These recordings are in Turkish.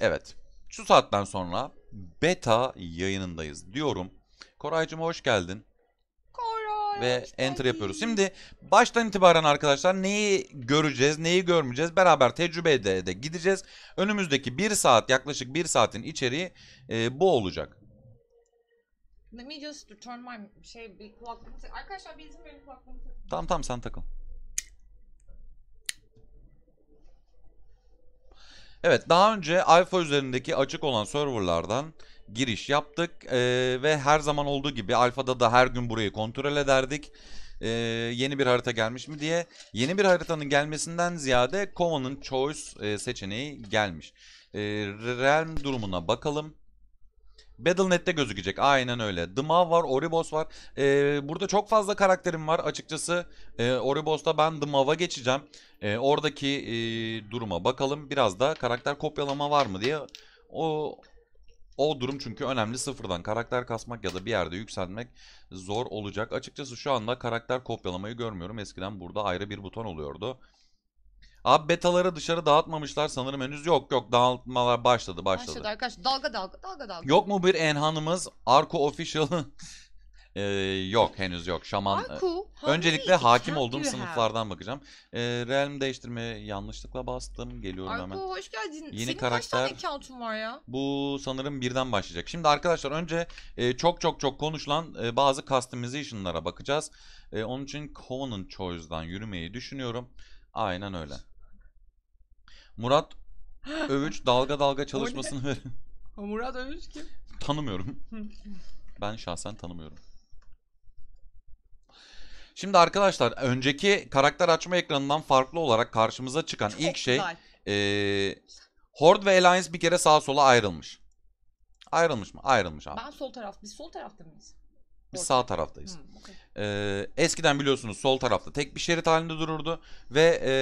Evet. Şu saatten sonra beta yayınındayız diyorum. Koraycığım hoş geldin. Koray. Ve enter yapıyoruz. Şimdi baştan itibaren arkadaşlar neyi göreceğiz, neyi görmeyeceğiz beraber tecrübe de, de gideceğiz. Önümüzdeki bir saat yaklaşık bir saatin içeriği e, bu olacak. Let me just turn my şey bir kulaklığımı Arkadaşlar bir izin kulaklığımı Tamam tamam sen takıl. Evet daha önce alfa üzerindeki açık olan serverlardan giriş yaptık ee, ve her zaman olduğu gibi alfada da her gün burayı kontrol ederdik. Ee, yeni bir harita gelmiş mi diye. Yeni bir haritanın gelmesinden ziyade Common Choice e, seçeneği gelmiş. E, Realm durumuna bakalım. Battle.net'te gözükecek. Aynen öyle. Dmav var, Oribos var. Ee, burada çok fazla karakterim var açıkçası. Ee, Oribos'ta ben Dmav'a geçeceğim. Ee, oradaki e, duruma bakalım. Biraz da karakter kopyalama var mı diye. O o durum çünkü önemli sıfırdan karakter kasmak ya da bir yerde yükselmek zor olacak. Açıkçası şu anda karakter kopyalamayı görmüyorum. Eskiden burada ayrı bir buton oluyordu. Abi betaları dışarı dağıtmamışlar sanırım henüz. Yok yok dağıtmalar başladı başladı. Başladı arkadaşlar dalga dalga dalga dalga. Yok mu bir enhanımız? Arko Official. ee, yok henüz yok. Şaman. E, Arko, Öncelikle hakim olduğum sınıflardan bakacağım. Ee, realm değiştirme yanlışlıkla bastım. Geliyorum Arku hemen. hoş geldin. Yeni Senin karakter. kaç tane account'un var ya? Bu sanırım birden başlayacak. Şimdi arkadaşlar önce e, çok çok çok konuşulan e, bazı customization'lara bakacağız. E, onun için Covenant Choice'dan yürümeyi düşünüyorum. Aynen öyle. Murat Övüç dalga dalga çalışmasını verin. Murat Övüç kim? Tanımıyorum. ben şahsen tanımıyorum. Şimdi arkadaşlar önceki karakter açma ekranından farklı olarak karşımıza çıkan Çok ilk şey güzel. e, Horde ve Alliance bir kere sağa sola ayrılmış. Ayrılmış mı? Ayrılmış abi. Ben sol taraf, biz sol tarafta mıyız? Biz sağ taraftayız. Hmm, okay. ee, eskiden biliyorsunuz sol tarafta tek bir şerit halinde dururdu ve e,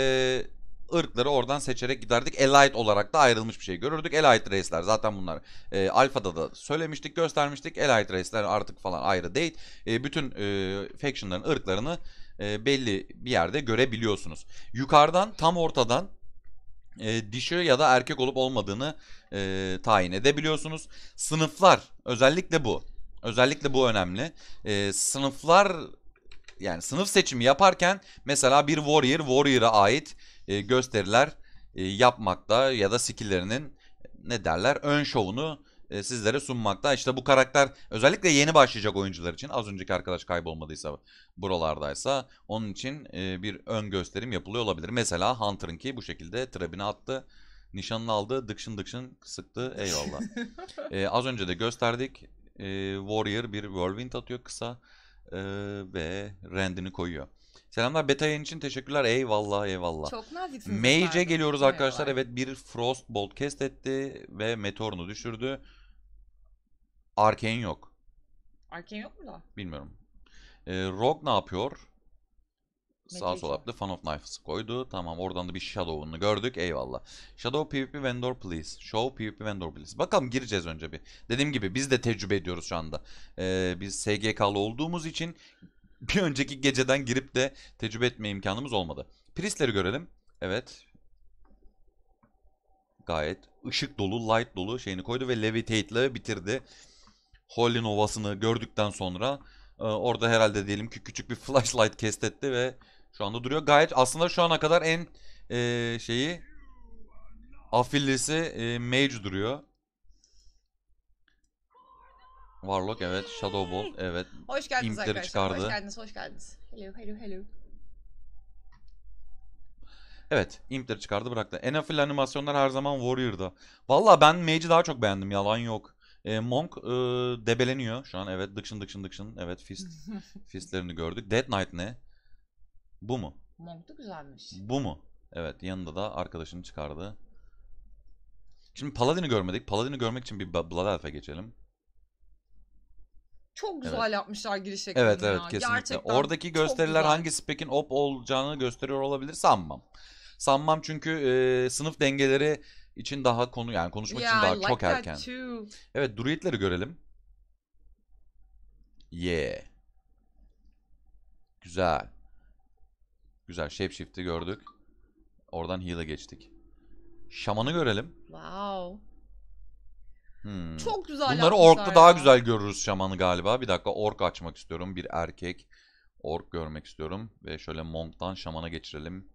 ırkları oradan seçerek giderdik. Elite olarak da ayrılmış bir şey görürdük. Elite reisler zaten bunlar e, ee, alfada da söylemiştik, göstermiştik. Elite reisler artık falan ayrı değil. E, bütün e, factionların ırklarını e, belli bir yerde görebiliyorsunuz. Yukarıdan tam ortadan e, dişi ya da erkek olup olmadığını e, tayin edebiliyorsunuz. Sınıflar özellikle bu. Özellikle bu önemli. E, sınıflar yani sınıf seçimi yaparken mesela bir warrior warrior'a ait e, gösteriler e, yapmakta ya da skilllerinin ne derler ön şovunu e, sizlere sunmakta. İşte bu karakter özellikle yeni başlayacak oyuncular için az önceki arkadaş kaybolmadıysa buralardaysa onun için e, bir ön gösterim yapılıyor olabilir. Mesela Hunter'ınki bu şekilde trebine attı. Nişanını aldı, dıkşın dıkşın sıktı. Eyvallah. ee, az önce de gösterdik. Ee, Warrior bir Whirlwind atıyor kısa. Ee, ve rendini koyuyor. Selamlar beta yayın için teşekkürler. Eyvallah eyvallah. Çok naziksiniz. Mage'e efendim. geliyoruz arkadaşlar. Evet bir Frostbolt cast etti ve Meteor'unu düşürdü. Arkane yok. Arkane yok mu da? Bilmiyorum. Ee, Rogue ne yapıyor? Sağ sol yaptı. Fan of knives koydu. Tamam oradan da bir Shadow'unu gördük. Eyvallah. Shadow PvP Vendor please. Show PvP Vendor please. Bakalım gireceğiz önce bir. Dediğim gibi biz de tecrübe ediyoruz şu anda. Ee, biz SGK'lı olduğumuz için bir önceki geceden girip de tecrübe etme imkanımız olmadı. Prisleri görelim. Evet. Gayet ışık dolu, light dolu şeyini koydu ve levitate ile bitirdi. Holy Nova'sını gördükten sonra e, orada herhalde diyelim ki küçük bir flashlight kestetti ve şu anda duruyor. Gayet aslında şu ana kadar en e, şeyi afillisi e, Mage duruyor. Warlock evet. Shadow Ball evet. Hoş geldiniz İmpleri arkadaşlar. Çıkardı. Hoş geldiniz, hoş geldiniz. Hello, hello, hello. Evet, impleri çıkardı bıraktı. Enafil animasyonlar her zaman Warrior'da. Valla ben Mage'i daha çok beğendim, yalan yok. E, Monk e, debeleniyor şu an. Evet, dıkşın dıkşın dıkşın. Evet, fist fistlerini gördük. Dead Knight ne? Bu mu? Monk da güzelmiş. Bu mu? Evet, yanında da arkadaşını çıkardı. Şimdi Paladin'i görmedik. Paladin'i görmek için bir Blood Elf'e geçelim. Çok güzel evet. yapmışlar giriş şeklini Evet evet ya. kesinlikle. Gerçekten Oradaki gösteriler güzel. hangi spek'in op olacağını gösteriyor olabilir sanmam. Sanmam çünkü e, sınıf dengeleri için daha konu yani konuşmak yeah, için daha like çok erken. Too. Evet druidleri görelim. Yeah. Güzel. Güzel shapeshift'i gördük. Oradan heal'a geçtik. Şamanı görelim. Wow. Hmm. Çok güzel Bunları orkta daha güzel görürüz şamanı galiba. Bir dakika ork açmak istiyorum. Bir erkek ork görmek istiyorum. Ve şöyle monktan şamana geçirelim.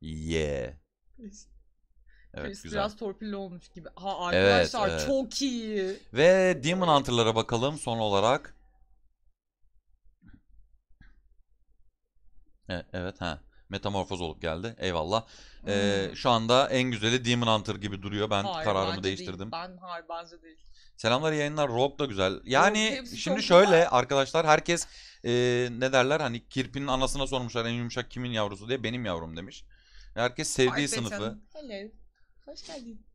Yeah. Evet, Chris güzel. biraz torpilli olmuş gibi. Ha arkadaşlar evet, evet. çok iyi. Ve Demon Hunter'lara bakalım son olarak. Evet, evet ha metamorfoz olup geldi. Eyvallah. Hmm. Ee, şu anda en güzeli Demon Hunter gibi duruyor. Ben Hayır, kararımı bence değiştirdim. Değil. Ben hayır bence değil. Selamlar yayınlar. Rogue da güzel. Yani hepsi şimdi çok şöyle arkadaşlar herkes e, ne derler hani kirpinin anasına sormuşlar en yumuşak kimin yavrusu diye benim yavrum demiş. Herkes sevdiği Ay sınıfı. canım. Hello. Hoş geldin.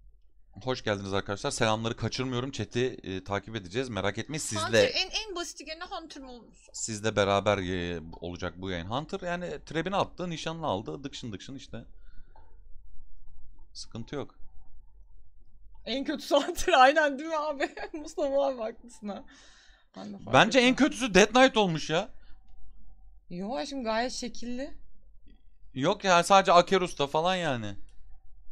Hoş geldiniz arkadaşlar. Selamları kaçırmıyorum. Chat'i e, takip edeceğiz. Merak etmeyin. Hunter Sizle en, en basit gene Hunter mı olmuş? sizle beraber e, olacak bu yayın. Hunter yani trebini attı, nişanını aldı. Dıkşın dıkşın işte. Sıkıntı yok. En kötüsü Hunter aynen değil mi abi? Mustafa abi haklısın ha. Ben de fark Bence en kötüsü Dead Knight olmuş ya. Yo şimdi gayet şekilli. Yok ya sadece Akerus'ta falan yani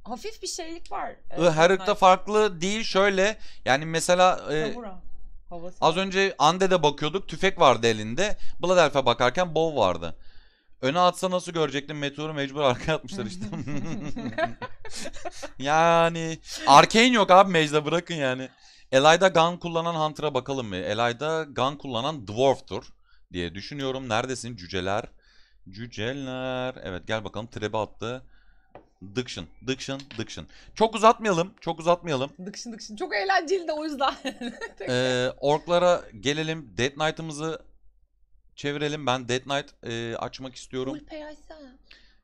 hafif bir şeylik var. Evet, Her ırkta farklı değil şöyle yani mesela e, az önce Ande'de bakıyorduk tüfek vardı elinde. Bladelf'e bakarken bov vardı. Öne atsa nasıl görecektim meteoru mecbur arkaya atmışlar işte. yani Arcane yok abi Mage'de bırakın yani. Elayda gun kullanan Hunter'a bakalım mı? Elayda gun kullanan Dwarf'tur diye düşünüyorum. Neredesin cüceler? Cüceler. Evet gel bakalım trebe attı. Dıkşın, dıkşın, dıkşın. Çok uzatmayalım, çok uzatmayalım. Dıkşın dıkşın. Çok eğlenceli de o yüzden. ee, orklara gelelim. Dead Knight'ımızı çevirelim. Ben Dead Knight e, açmak istiyorum. Ulpe'yi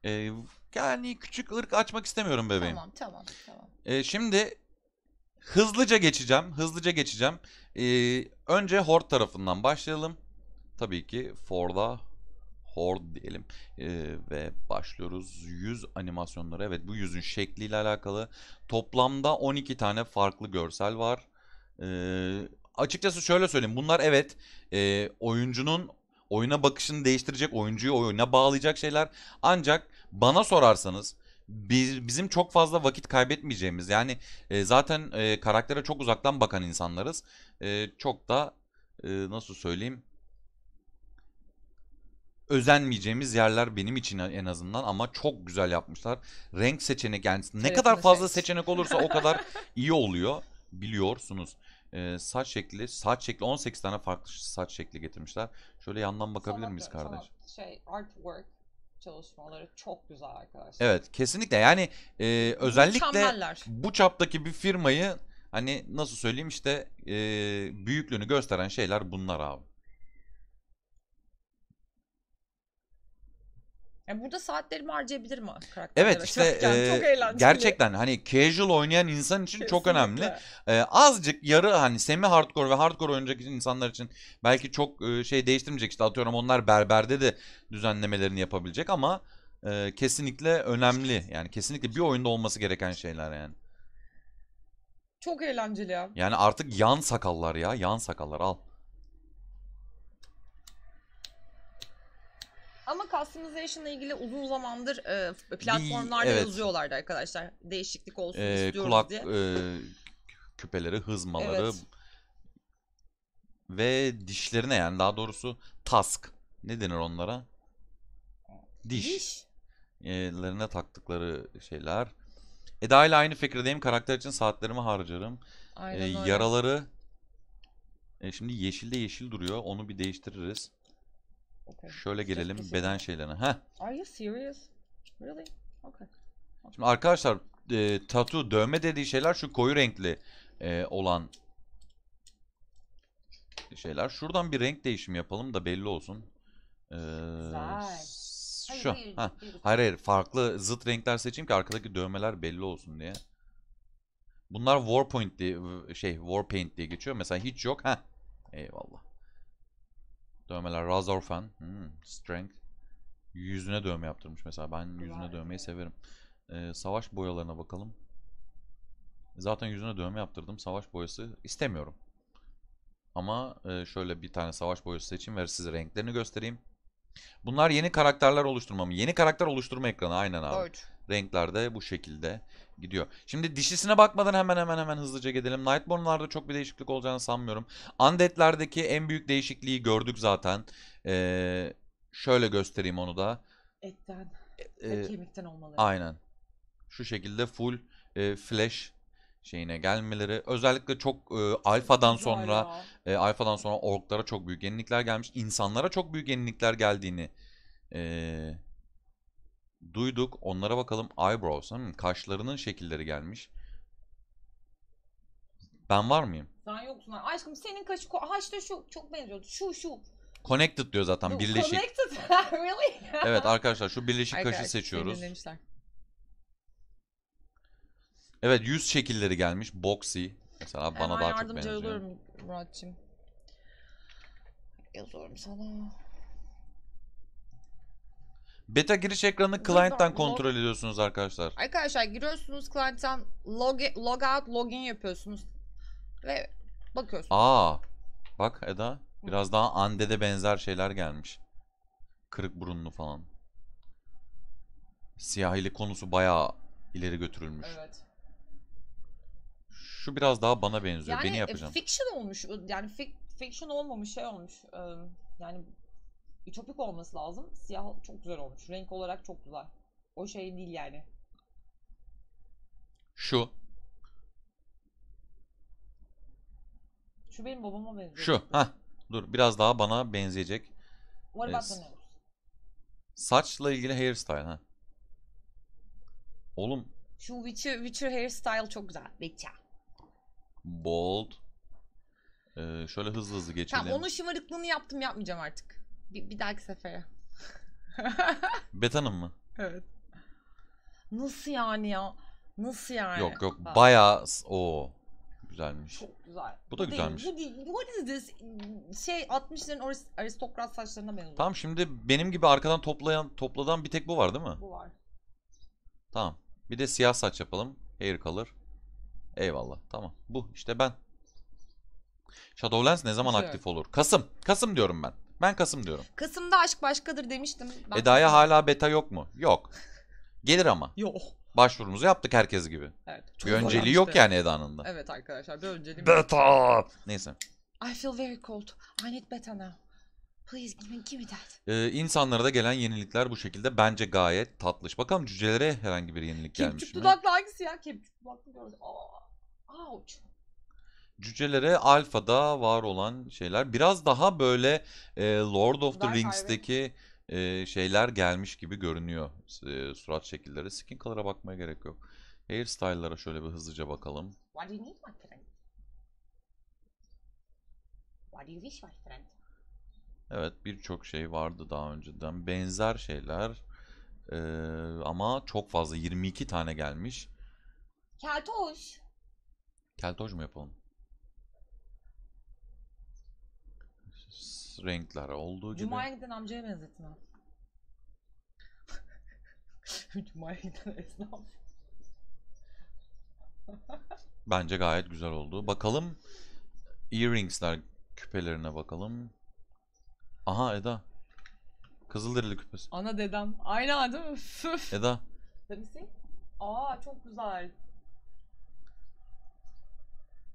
Ee, yani küçük ırk açmak istemiyorum bebeğim. Tamam, tamam, tamam. Ee, şimdi hızlıca geçeceğim, hızlıca geçeceğim. Ee, önce Horde tarafından başlayalım. Tabii ki Forda Horde diyelim ee, ve başlıyoruz. Yüz animasyonları evet bu yüzün şekliyle alakalı. Toplamda 12 tane farklı görsel var. Ee, açıkçası şöyle söyleyeyim bunlar evet e, oyuncunun oyuna bakışını değiştirecek oyuncuyu oyuna bağlayacak şeyler. Ancak bana sorarsanız biz, bizim çok fazla vakit kaybetmeyeceğimiz yani e, zaten e, karaktere çok uzaktan bakan insanlarız. E, çok da e, nasıl söyleyeyim özenmeyeceğimiz yerler benim için en azından ama çok güzel yapmışlar. Renk seçenek yani ne evet, kadar fazla seç. seçenek olursa o kadar iyi oluyor biliyorsunuz. Ee, saç şekli, saç şekli 18 tane farklı saç şekli getirmişler. Şöyle yandan bakabilir sanat, miyiz kardeş? Sanat, şey artwork çalışmaları çok güzel arkadaşlar. Evet kesinlikle yani e, özellikle bu çaptaki bir firmayı hani nasıl söyleyeyim işte e, büyüklüğünü gösteren şeyler bunlar abi. Yani burada saatlerimi mi karakterler Evet işte e, çok eğlenceli. gerçekten hani casual oynayan insan için Kesinlikle. çok önemli. E, azıcık yarı hani semi hardcore ve hardcore oynayacak insanlar için belki çok e, şey değiştirmeyecek işte atıyorum onlar berberde de düzenlemelerini yapabilecek ama e, kesinlikle önemli. Yani kesinlikle bir oyunda olması gereken şeyler yani. Çok eğlenceli ya. Yani artık yan sakallar ya. Yan sakallar al. Ama customization'la ilgili uzun zamandır e, platformlarda evet. yazıyorlardı arkadaşlar. Değişiklik olsun Ee, istiyoruz kulak diye. e, küpeleri, hızmaları Evet. ve dişlerine yani daha doğrusu task. Ne denir onlara? Diş. Diş. Yerlerine taktıkları şeyler. Eda ile aynı fikirdeyim. Karakter için saatlerimi harcarım. Aynen e, öyle. yaraları e, şimdi yeşilde yeşil duruyor. Onu bir değiştiririz. Şöyle gelelim beden şeylerine. Ha. Are you serious? Really? Okay. okay. Şimdi arkadaşlar e, tatu dövme dediği şeyler şu koyu renkli e, olan şeyler. Şuradan bir renk değişimi yapalım da belli olsun. Ee, şu. Ha. Hayır hayır farklı zıt renkler seçeyim ki arkadaki dövmeler belli olsun diye. Bunlar war point diye şey war paint diye geçiyor. Mesela hiç yok. Ha. Eyvallah. Dövmeler Razorfan. Hmm, strength. Yüzüne dövme yaptırmış mesela. Ben yüzüne dövmeyi severim. Ee, savaş boyalarına bakalım. Zaten yüzüne dövme yaptırdım. Savaş boyası istemiyorum. Ama e, şöyle bir tane savaş boyası seçin ve size renklerini göstereyim. Bunlar yeni karakterler oluşturmamı. Yeni karakter oluşturma ekranı aynen abi. Forge. Renklerde bu şekilde gidiyor. Şimdi dişisine bakmadan hemen hemen hemen hızlıca gidelim. Nightborn'larda çok bir değişiklik olacağını sanmıyorum. Undead'lerdeki en büyük değişikliği gördük zaten. Ee, şöyle göstereyim onu da. Etten ee, ve kemikten olmaları. Aynen. Şu şekilde full e, flash şeyine gelmeleri. Özellikle çok e, alfadan sonra e, alfadan sonra orklara çok büyük yenilikler gelmiş. İnsanlara çok büyük yenilikler geldiğini e, duyduk. Onlara bakalım. Eyebrows. Hmm, kaşlarının şekilleri gelmiş. Ben var mıyım? Sen yoksun. Aşkım senin kaşı haşta şu çok benziyordu. Şu şu. Connected diyor zaten. Birleşik. Connected. really? evet arkadaşlar şu birleşik Arkadaş, kaşı seçiyoruz. Evet yüz şekilleri gelmiş. Boxy. Mesela Hemen bana daha çok benziyor. Hemen yardımcı olurum Murat'cığım. Yazıyorum sana. Beta giriş ekranını client'tan kontrol ediyorsunuz arkadaşlar. Arkadaşlar giriyorsunuz client'tan log, log out login yapıyorsunuz ve bakıyorsunuz. Aa. Bak Eda biraz daha Ande'de benzer şeyler gelmiş. Kırık burunlu falan. Siyahili konusu bayağı ileri götürülmüş. Evet. Şu biraz daha bana benziyor. Yani, Beni yapacağım. Yani fiction olmuş. Yani fik, fiction olmamış şey olmuş. E, yani ütopik olması lazım. Siyah çok güzel olmuş. Renk olarak çok güzel. O şey değil yani. Şu. Şu benim babama benziyor. Şu. Ha. Dur biraz daha bana benzeyecek. What about the Saçla ilgili hairstyle ha. Oğlum. Şu Witcher, Witcher hairstyle çok güzel. Witcher. Bold. Ee, şöyle hızlı hızlı geçelim. Tamam onun şımarıklığını yaptım yapmayacağım artık. Bir, bir dahaki sefere. Bet mı? Evet. Nasıl yani ya? Nasıl yani? Yok yok Bak. bayağı o güzelmiş. Çok güzel. Bu da güzelmiş. Değil, bu değil. What is this? Şey 60'ların aristokrat saçlarına benziyor. Tamam şimdi benim gibi arkadan toplayan topladan bir tek bu var değil mi? Bu var. Tamam. Bir de siyah saç yapalım. Hair color. Eyvallah. Tamam. Bu işte ben. Shadowlands ne zaman Güzel. aktif olur? Kasım. Kasım diyorum ben. Ben Kasım diyorum. Kasım'da aşk başkadır demiştim. Ben Eda'ya hala beta yok mu? Yok. Gelir ama. Yok. Başvurumuzu yaptık herkes gibi. Evet. Çok bir önceliği yok yani Eda'nın da. Evet arkadaşlar bir önceliği Beta! Yok. Neyse. I feel very cold. I need beta now. Please give me, give me that. Ee, insanlara da gelen yenilikler bu şekilde bence gayet tatlış. Bakalım cücelere herhangi bir yenilik gelmiş mi? Kepçük dudaklı hangisi ya? Kepçük dudaklı gördüm. Ouch cücelere alfada var olan şeyler biraz daha böyle e, Lord of the Rings'teki e, şeyler gelmiş gibi görünüyor e, surat şekilleri. Skin color'a bakmaya gerek yok. Hairstyle'lara şöyle bir hızlıca bakalım. What do you need my friend? What do you wish my friend? Evet birçok şey vardı daha önceden. Benzer şeyler ee, ama çok fazla 22 tane gelmiş. Keltoş. Keltoş mu yapalım? renkler olduğu gibi. Cuma'ya giden amcaya benzetme. Cuma'ya giden esnaf. Bence gayet güzel oldu. Bakalım earringsler küpelerine bakalım. Aha Eda. Kızılderili küpesi. Ana dedem. Aynı adı mı? Füf. Eda. Tabii Aa çok güzel.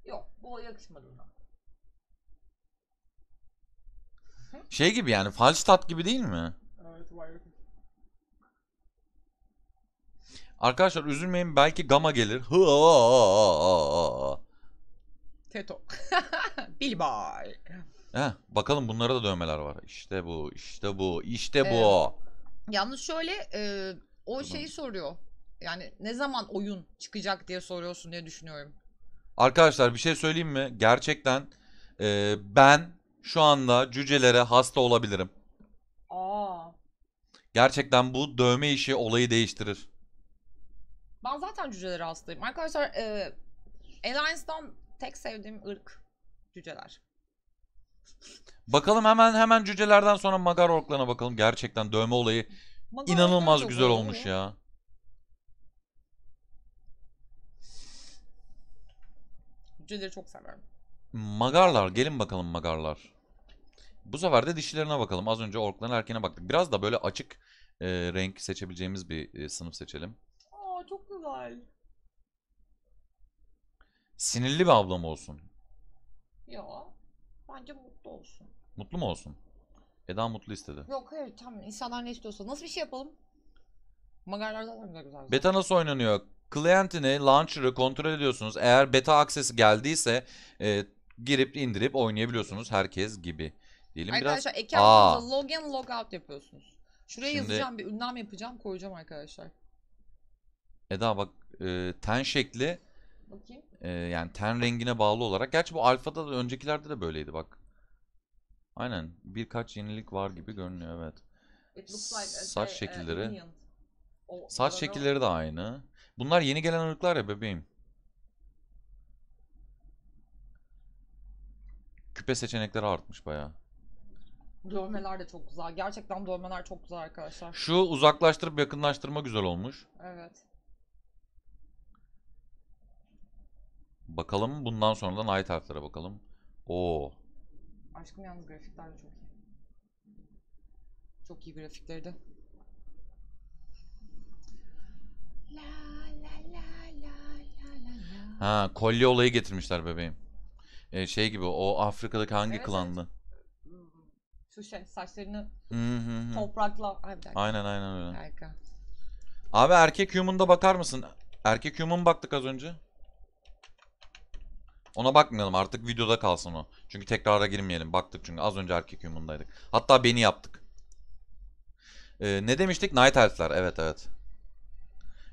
Yok bu yakışmadı ona. Şey gibi yani Falstaff gibi değil mi? Evet Arkadaşlar üzülmeyin belki Gama gelir. Teto. Bilbay. Heh, bakalım bunlara da dövmeler var. İşte bu, işte bu, işte ee, Yalnız şöyle e, o Pardon. şeyi soruyor. Yani ne zaman oyun çıkacak diye soruyorsun diye düşünüyorum. Arkadaşlar bir şey söyleyeyim mi? Gerçekten e, ben şu anda cücelere hasta olabilirim. Aa. Gerçekten bu dövme işi olayı değiştirir. Ben zaten cücelere hastayım. Arkadaşlar e, Alliance'dan tek sevdiğim ırk cüceler. Bakalım hemen hemen cücelerden sonra Magar Orklarına bakalım. Gerçekten dövme olayı Magar inanılmaz güzel olmuş ya. Cüceleri çok severim. Magarlar gelin bakalım Magarlar. Bu sefer de dişilerine bakalım. Az önce orkların erkene baktık. Biraz da böyle açık e, renk seçebileceğimiz bir e, sınıf seçelim. Aa çok güzel. Sinirli bir ablam olsun. Yo. Bence mutlu olsun. Mutlu mu olsun? Eda mutlu istedi. Yok hayır tam insanlar ne istiyorsa. Nasıl bir şey yapalım? Magarlardan da güzel. Beta nasıl oynanıyor? Client'ini, launcher'ı kontrol ediyorsunuz. Eğer beta aksesi geldiyse e, girip indirip oynayabiliyorsunuz herkes gibi. Diyelim arkadaşlar biraz... ek yaptığınızda log yapıyorsunuz. Şuraya Şimdi... yazacağım bir ünlem yapacağım koyacağım arkadaşlar. Eda bak e, ten şekli Bakayım. E, yani ten rengine bağlı olarak. Gerçi bu alfada da öncekilerde de böyleydi bak. Aynen birkaç yenilik var gibi görünüyor evet. Like uh, saç şey, şekilleri. O, saç şekilleri de aynı. Bunlar yeni gelen ırklar ya bebeğim. Küpe seçenekleri artmış bayağı. Dövmeler de çok güzel. Gerçekten dövmeler çok güzel arkadaşlar. Şu uzaklaştırıp yakınlaştırma güzel olmuş. Evet. Bakalım bundan sonradan ay harflere bakalım. Oo. Aşkım yalnız grafikler de çok iyi. Çok iyi grafikleri de. La la la la la la. Ha kolye olayı getirmişler bebeğim. Ee, şey gibi o Afrika'daki hangi evet, klandı? Evet şu şey saçlarını Hı-hı. toprakla. Ay, Aynen aynen öyle. Harika. Abi erkek human'da bakar mısın? Erkek human baktık az önce. Ona bakmayalım artık videoda kalsın o. Çünkü tekrara girmeyelim. Baktık çünkü az önce erkek human'daydık. Hatta beni yaptık. Ee, ne demiştik? Night Elf'ler. Evet evet.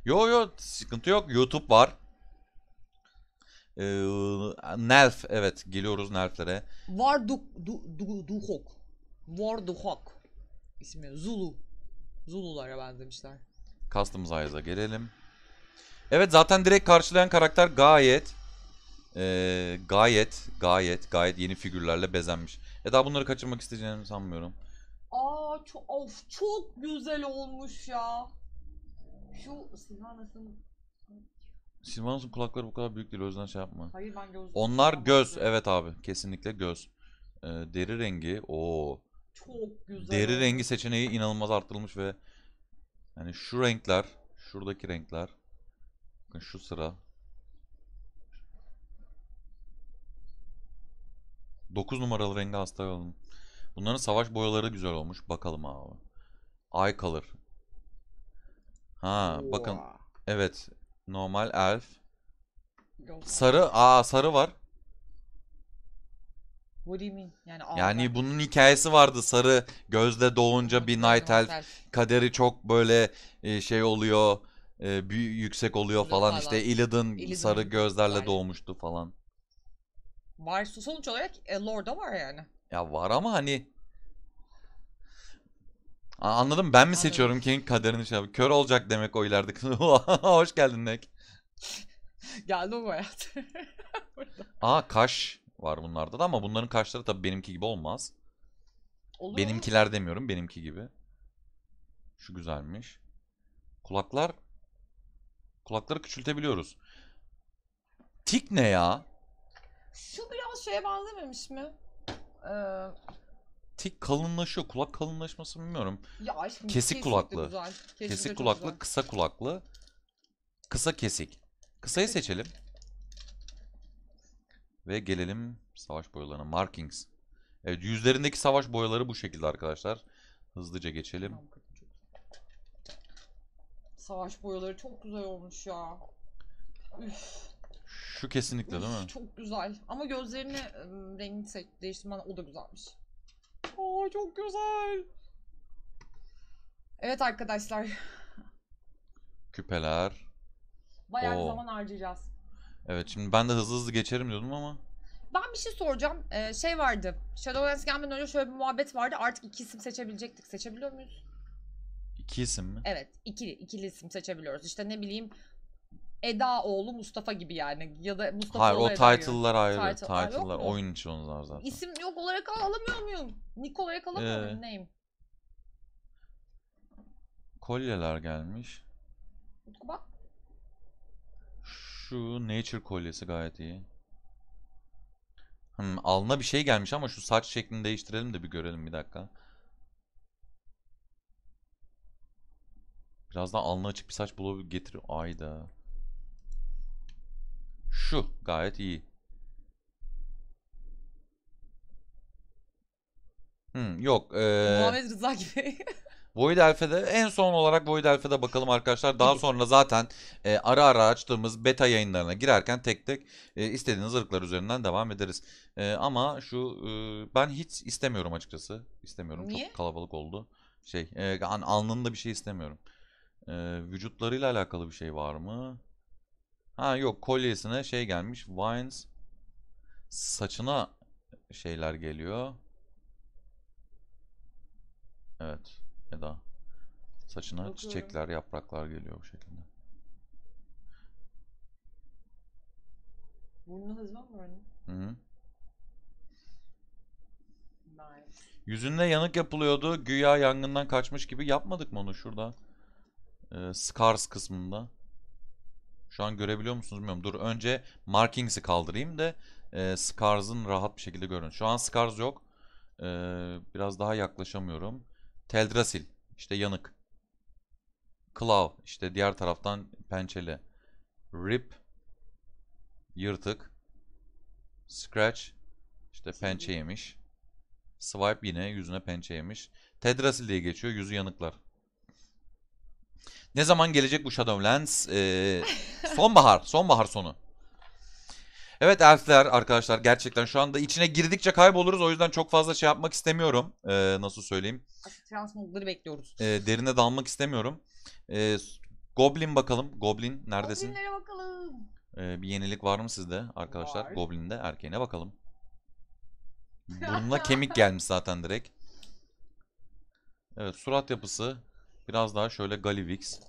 Yo yo sıkıntı yok. YouTube var. Ee, Nelf evet geliyoruz Nelf'lere. Var du, du, du, Duhok. War the Hawk ismi Zulu. Zululara benzemişler. Customize'a gelelim. Evet zaten direkt karşılayan karakter gayet ee, gayet gayet gayet yeni figürlerle bezenmiş. E daha bunları kaçırmak isteyeceğimi sanmıyorum. Aa çok, of çok güzel olmuş ya. Şu Silvanas'ın Silvanas'ın kulakları bu kadar büyük değil o yüzden şey yapma. Hayır ben göz. Onlar göz evet abi kesinlikle göz. Ee, deri rengi o çok güzel. Deri rengi seçeneği inanılmaz arttırılmış ve yani şu renkler, şuradaki renkler, bakın şu sıra 9 numaralı rengi hasta olalım. Bunların savaş boyaları güzel olmuş. Bakalım abi. eye color Ha bakın. Evet. Normal elf. Sarı. Aa sarı var. What do you mean? Yani, yani bunun hikayesi vardı. Sarı gözde doğunca bir Night Elf kaderi çok böyle e, şey oluyor. E, büyük yüksek oluyor falan. falan. İşte Illidan, sarı gözlerle yani. doğmuştu falan. Var sonuç olarak e, Lord'a var yani. Ya var ama hani Anladım ben mi seçiyorum King kaderini şey Kör olacak demek o ileride. Hoş geldin nek geldim bu hayat. Aa kaş var bunlarda da ama bunların kaşları tabii benimki gibi olmaz. Olur. Benimkiler demiyorum benimki gibi. Şu güzelmiş. Kulaklar kulakları küçültebiliyoruz. Tik ne ya? Şu biraz şeye benzememiş mi? Ee, tik kalınlaşıyor. Kulak kalınlaşması bilmiyorum. Ya aşkım, kesik kulaklı. Güzel. Kesik, kesik kulaklı, güzel. kısa kulaklı. Kısa kesik. Kısayı seçelim. Ve gelelim savaş boyalarına. Markings. Evet yüzlerindeki savaş boyaları bu şekilde arkadaşlar. Hızlıca geçelim. Savaş boyaları çok güzel olmuş ya. Üf. Şu kesinlikle değil mi? Çok güzel. Ama gözlerini ıı, rengini değiştirmen o da güzelmiş. Aa çok güzel. Evet arkadaşlar. Küpeler. Bayağı Oo. zaman harcayacağız. Evet şimdi ben de hızlı hızlı geçerim diyordum ama. Ben bir şey soracağım. Ee, şey vardı. Shadowlands gelmeden önce şöyle bir muhabbet vardı. Artık iki isim seçebilecektik. Seçebiliyor muyuz? İki isim mi? Evet. ikili ikili isim seçebiliyoruz. İşte ne bileyim Eda oğlu Mustafa gibi yani ya da Mustafa Hayır o title'lar ayrı. Title- Aa, Title'lar oyun için onlar zaten. İsim yok olarak alamıyor muyum? Nick olarak alamıyor Ee. muyum? Neyim? Kolyeler gelmiş. Bak şu Nature kolyesi gayet iyi. Hmm, alnına bir şey gelmiş ama şu saç şeklini değiştirelim de bir görelim bir dakika. Biraz daha alnı açık bir saç bulabilir getir. Ayda. Şu gayet iyi. Hmm, yok. Ee... Muhammed Rıza gibi. Void Alpha'da en son olarak Void Alpha'da bakalım arkadaşlar. Daha sonra zaten e, ara ara açtığımız beta yayınlarına girerken tek tek e, istediğiniz ırklar üzerinden devam ederiz. E, ama şu e, ben hiç istemiyorum açıkçası. İstemiyorum. Niye? Çok kalabalık oldu. Şey e, an, alnında bir şey istemiyorum. E, vücutlarıyla alakalı bir şey var mı? Ha yok kolyesine şey gelmiş. Vines saçına şeyler geliyor. Evet. Eda. Saçına Bakıyorum. çiçekler, yapraklar geliyor bu şekilde. Burnu hızlı mı oranın? Hı hı. Nice. Yüzünde yanık yapılıyordu. Güya yangından kaçmış gibi yapmadık mı onu şurada? Ee, scars kısmında. Şu an görebiliyor musunuz bilmiyorum. Dur önce markings'i kaldırayım da e, Scars'ın rahat bir şekilde görün. Şu an Scars yok. E, biraz daha yaklaşamıyorum. Teldrasil işte yanık. Claw işte diğer taraftan pençeli. Rip yırtık. Scratch işte pençe yemiş. Swipe yine yüzüne pençe yemiş. Tedrasil diye geçiyor. Yüzü yanıklar. Ne zaman gelecek bu Shadowlands? Ee, sonbahar. Sonbahar sonu. Evet elfler arkadaşlar gerçekten şu anda içine girdikçe kayboluruz. O yüzden çok fazla şey yapmak istemiyorum. Ee, nasıl söyleyeyim? Transmogları bekliyoruz. Ee, derine dalmak istemiyorum. Ee, Goblin bakalım. Goblin neredesin? Goblinlere bakalım. Ee, bir yenilik var mı sizde arkadaşlar? Var. Goblin'de erkeğine bakalım. Burnuna kemik gelmiş zaten direkt. Evet surat yapısı biraz daha şöyle Galivix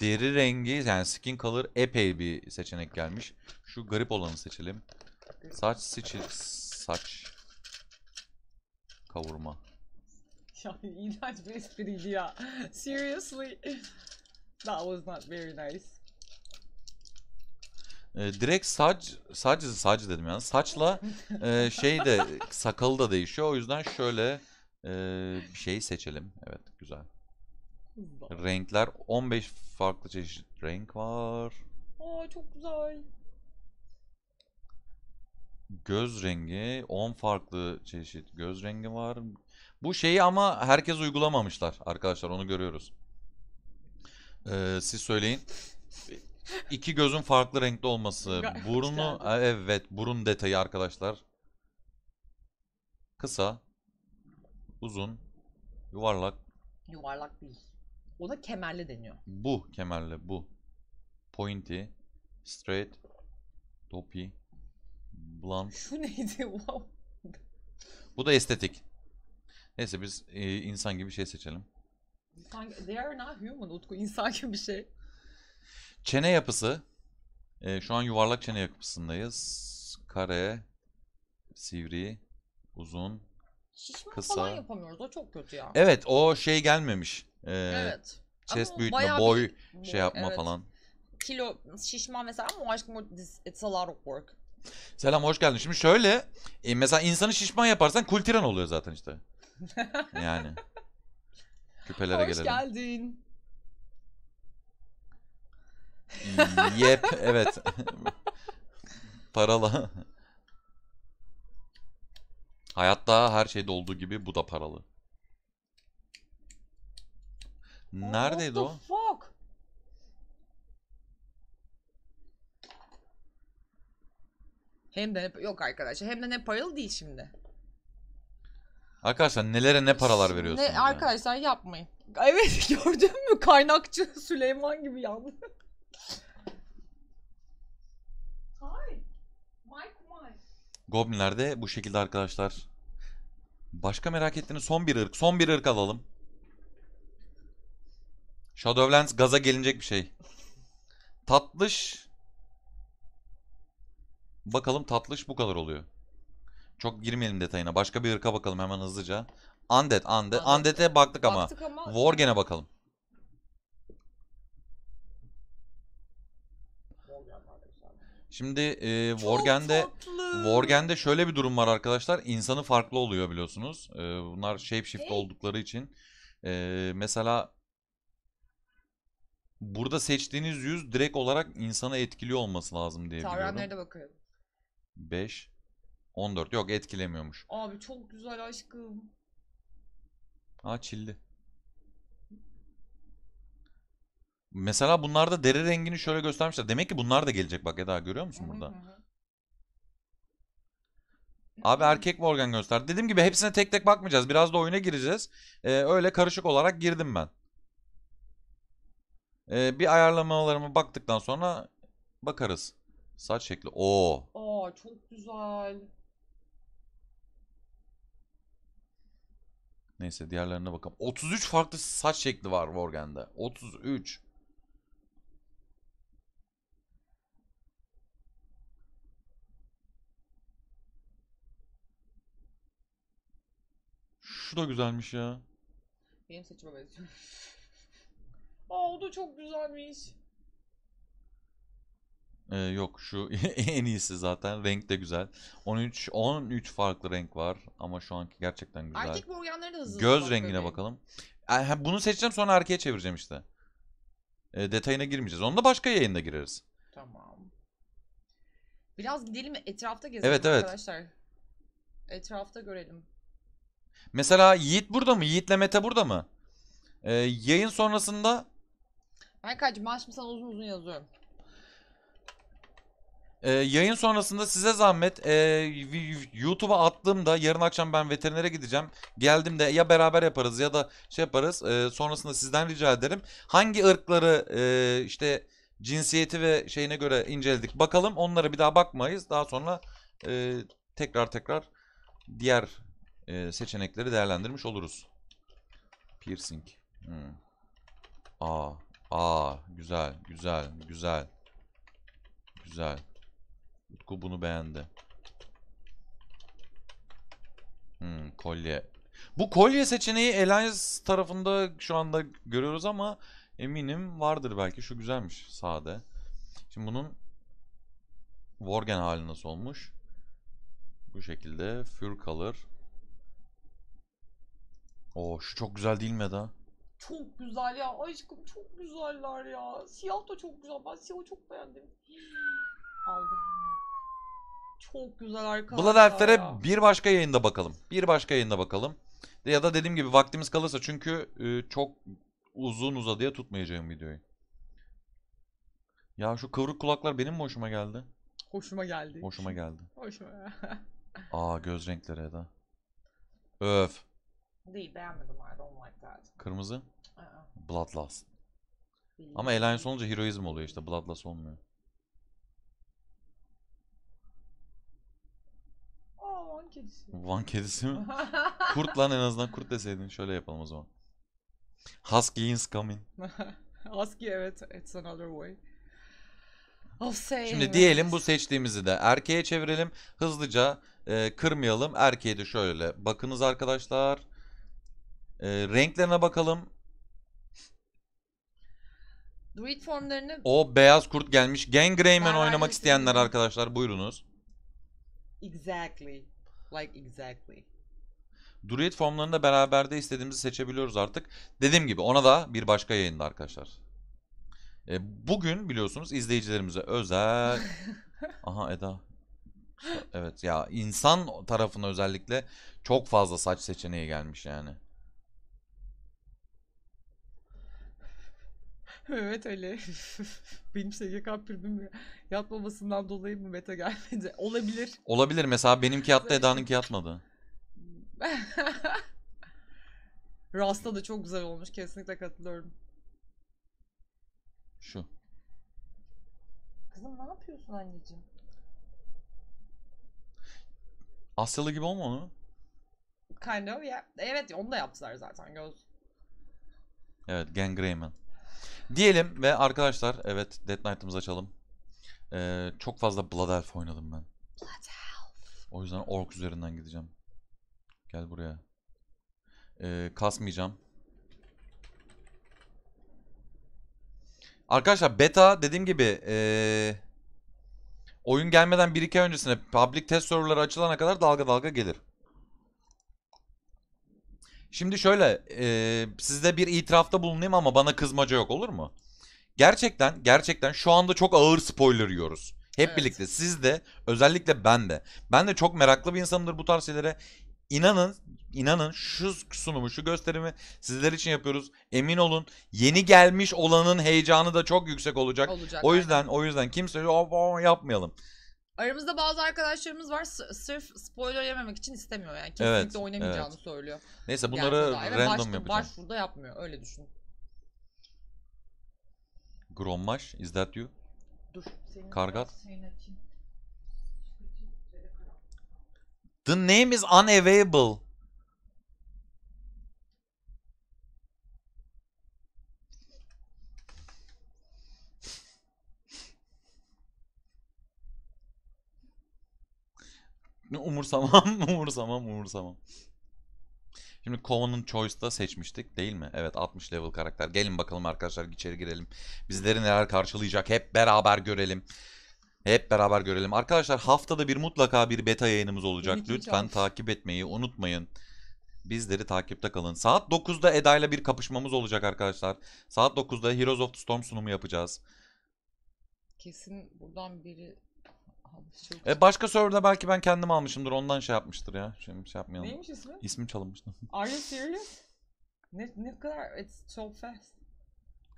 deri rengi yani skin color epey bir seçenek gelmiş. Şu garip olanı seçelim. Saç seçil saç kavurma. Ya iğrenç bir espriydi ya. Seriously. That was not very nice. Ee, direkt saç, saç, saç dedim yani. Saçla e, şey de, sakalı da değişiyor. O yüzden şöyle e, bir şey seçelim. Evet, güzel. Renkler 15 farklı çeşit renk var. Aa çok güzel. Göz rengi 10 farklı çeşit göz rengi var. Bu şeyi ama herkes uygulamamışlar arkadaşlar onu görüyoruz. Ee, siz söyleyin. İki gözün farklı renkte olması. Burunu evet burun detayı arkadaşlar. Kısa, uzun, yuvarlak. Yuvarlak değil. O da kemerli deniyor. Bu kemerli bu. Pointy, straight, topi, blunt. Şu neydi? Wow. Bu da estetik. Neyse biz e, insan gibi bir şey seçelim. İnsan, they are not human Utku. İnsan gibi bir şey. Çene yapısı. E, şu an yuvarlak çene yapısındayız. Kare, sivri, uzun, Şişman kısa. falan yapamıyoruz. O çok kötü ya. Evet o şey gelmemiş. Ee, evet. Chest büyütme, boy şey bir, şey yapma evet. falan. Kilo şişman mesela ama aşkım it's a lot of work. Selam hoş geldin. Şimdi şöyle e, mesela insanı şişman yaparsan kultiran oluyor zaten işte. yani. Küpelere hoş gelelim. Hoş geldin. Yep evet. Parala. Hayatta her şeyde olduğu gibi bu da paralı. Neredeydi o? Fuck? Hem de ne- yok arkadaşlar hem de ne paralı değil şimdi. Arkadaşlar nelere ne paralar veriyorsunuz? Ne ya? arkadaşlar yapmayın. Evet gördün mü kaynakçı Süleyman gibi yandı. Goblinler de bu şekilde arkadaşlar. Başka merak ettiğiniz son bir ırk. Son bir ırk alalım. Shadowlands gaza gelinecek bir şey. Tatlış. Bakalım tatlış bu kadar oluyor. Çok girmeyelim detayına. Başka bir ırka bakalım hemen hızlıca. Undead, undead. Undead'e baktık, baktık ama. ama... Worgen'e bakalım. Şimdi e, Worgen'de Worgen'de şöyle bir durum var arkadaşlar. İnsanı farklı oluyor biliyorsunuz. E, bunlar shapeshift hey. oldukları için. E, mesela burada seçtiğiniz yüz direkt olarak insanı etkiliyor olması lazım diye Tarhan biliyorum. nerede bakıyorum? 5 14 yok etkilemiyormuş. Abi çok güzel aşkım. Aa çilli. Mesela bunlarda deri rengini şöyle göstermişler. Demek ki bunlar da gelecek bak Eda görüyor musun burada? Abi erkek Morgan göster. Dediğim gibi hepsine tek tek bakmayacağız. Biraz da oyuna gireceğiz. Ee, öyle karışık olarak girdim ben. Ee, bir ayarlamalarımı baktıktan sonra bakarız. Saç şekli. Oo. Aa çok güzel. Neyse diğerlerine bakalım. 33 farklı saç şekli var Morgan'da. 33. Şu da güzelmiş ya. Benim saçıma benziyor. Aa o da çok güzelmiş. Ee, yok şu en iyisi zaten. Renk de güzel. 13 13 farklı renk var ama şu anki gerçekten güzel. Erkek morganları da hızlı. Göz rengine böyle. bakalım. Yani ee, bunu seçeceğim sonra erkeğe çevireceğim işte. E, detayına girmeyeceğiz. Onu da başka yayında gireriz. Tamam. Biraz gidelim etrafta gezelim evet, arkadaşlar. Etrafta görelim. Mesela Yiğit burada mı? Yiğit'le Mete burada mı? Ee, yayın sonrasında Ben ben şimdi sana uzun uzun yazıyorum. Ee, yayın sonrasında size zahmet e, YouTube'a attığımda yarın akşam ben veterinere gideceğim. Geldim de ya beraber yaparız ya da şey yaparız. E, sonrasında sizden rica ederim. Hangi ırkları e, işte cinsiyeti ve şeyine göre inceledik bakalım. Onlara bir daha bakmayız. Daha sonra e, tekrar tekrar diğer e, seçenekleri değerlendirmiş oluruz. Piercing. Hmm. Aa, aa, güzel, güzel, güzel. Güzel. Utku bunu beğendi. Hmm, kolye. Bu kolye seçeneği Alliance tarafında şu anda görüyoruz ama eminim vardır belki. Şu güzelmiş sade. Şimdi bunun Worgen hali nasıl olmuş? Bu şekilde fur kalır. Oo şu çok güzel değil mi Eda? Çok güzel ya aşkım çok güzeller ya. Siyah da çok güzel. Ben siyahı çok beğendim. Aldım. Çok güzel arkadaşlar Blood Elf'lere bir başka yayında bakalım. Bir başka yayında bakalım. Ya da dediğim gibi vaktimiz kalırsa çünkü e, çok uzun uzadıya tutmayacağım videoyu. Ya şu kıvrık kulaklar benim mi hoşuma geldi? Hoşuma geldi. Hoşuma geldi. Hoşuma. Aa göz renkleri Eda. Öf. Değil beğenmedim I don't like that. Kırmızı Aa, Bloodlust. değil. Ama Alliance olunca heroizm oluyor işte Bloodlust olmuyor. Aa, van kedisi. Van kedisi mi? Kurt lan en azından kurt deseydin şöyle yapalım o zaman. Husky's coming. Husky evet. It's another way. Of saying. Şimdi diyelim bu seçtiğimizi de erkeğe çevirelim. Hızlıca e, kırmayalım. Erkeği de şöyle. Bakınız arkadaşlar. E, renklerine bakalım. Druid formlarını O beyaz kurt gelmiş. Gangreyman Ben oynamak isteyenler arkadaşlar buyurunuz. exactly like exactly. Druid formlarını da beraber de istediğimizi seçebiliyoruz artık. Dediğim gibi ona da bir başka yayında arkadaşlar. E, bugün biliyorsunuz izleyicilerimize özel... Aha Eda. Evet ya insan tarafına özellikle çok fazla saç seçeneği gelmiş yani. Evet öyle. benim SGK primim yatmamasından dolayı mı meta gelmedi? Olabilir. Olabilir. Mesela benimki yattı Eda'nınki yatmadı. Rasta da çok güzel olmuş. Kesinlikle katılıyorum. Şu. Kızım ne yapıyorsun anneciğim? Asyalı gibi olma onu. Kind of yeah. Evet onu da yaptılar zaten göz. Evet Gang Rayman. Diyelim ve arkadaşlar evet Dead Knight'ımızı açalım. Ee, çok fazla Blood Elf oynadım ben. Blood Elf. O yüzden Ork üzerinden gideceğim. Gel buraya. Ee, kasmayacağım. Arkadaşlar beta dediğim gibi ee, oyun gelmeden 1-2 öncesine public test serverları açılana kadar dalga dalga gelir. Şimdi şöyle e, sizde bir itirafta bulunayım ama bana kızmaca yok olur mu? Gerçekten gerçekten şu anda çok ağır spoiler yiyoruz. Hep evet. birlikte siz de özellikle ben de. Ben de çok meraklı bir insanımdır bu tarz şeylere. İnanın inanın şu sunumu şu gösterimi sizler için yapıyoruz. Emin olun yeni gelmiş olanın heyecanı da çok yüksek olacak. olacak o yüzden aynen. o yüzden kimse yapmayalım. Aramızda bazı arkadaşlarımız var sırf spoiler yememek için istemiyor yani. Kesinlikle Evet, oynamayacağını evet. söylüyor. Neyse bunları Gerçi random başta- yapacağım. Başvuruda yapmıyor öyle düşün. Grommaş, is that you? Dur. Senin Kargat. Senin The name is unavailable. Umursamam, umursamam, umursamam. Şimdi Common Choice'da seçmiştik değil mi? Evet 60 level karakter. Gelin bakalım arkadaşlar içeri girelim. Bizleri neler karşılayacak hep beraber görelim. Hep beraber görelim. Arkadaşlar haftada bir mutlaka bir beta yayınımız olacak. Lütfen, takip etmeyi unutmayın. Bizleri takipte kalın. Saat 9'da Eda ile bir kapışmamız olacak arkadaşlar. Saat 9'da Heroes of the Storm sunumu yapacağız. Kesin buradan biri çok E başka serverda belki ben kendim almışımdır ondan şey yapmıştır ya. Şimdi şey, şey yapmayalım. Neymiş ismi? İsmim çalınmış. Are you serious? Ne, ne kadar? It's so fast.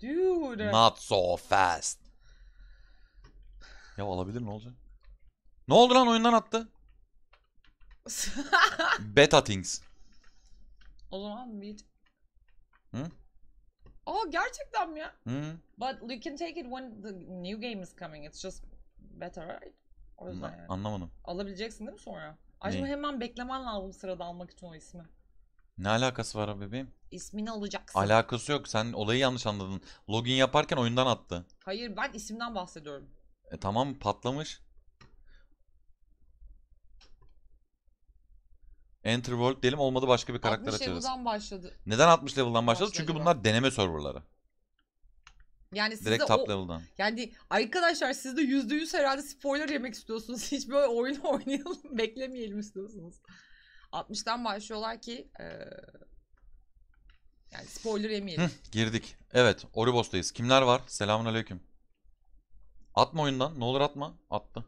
Dude. Not so fast. Ya alabilir ne olacak? Ne oldu lan oyundan attı? Beta things. O zaman bir... Hı? Oh gerçekten mi ya? Hı. But you can take it when the new game is coming. It's just better, right? O yüzden yani. Anlamadım. Alabileceksin değil mi sonra? Acaba hemen beklemen lazım sırada almak için o ismi. Ne alakası var abi bebeğim? İsmini alacaksın. Alakası yok. Sen olayı yanlış anladın. Login yaparken oyundan attı. Hayır ben isimden bahsediyorum. E tamam patlamış. Enter World diyelim olmadı başka bir karakter 60 açarız. level'dan başladı. Neden 60 level'dan başladı? Çünkı Başladı. bunlar deneme serverları. Yani size Direkt top o, level'dan. Yani arkadaşlar siz de yüzde yüz herhalde spoiler yemek istiyorsunuz. Hiç böyle oyunu oynayalım beklemeyelim istiyorsunuz. 60'tan başlıyorlar ki e, yani spoiler yemeyelim. girdik. Evet Oribos'tayız. Kimler var? Selamun aleyküm. Atma oyundan. Ne olur atma. Attı.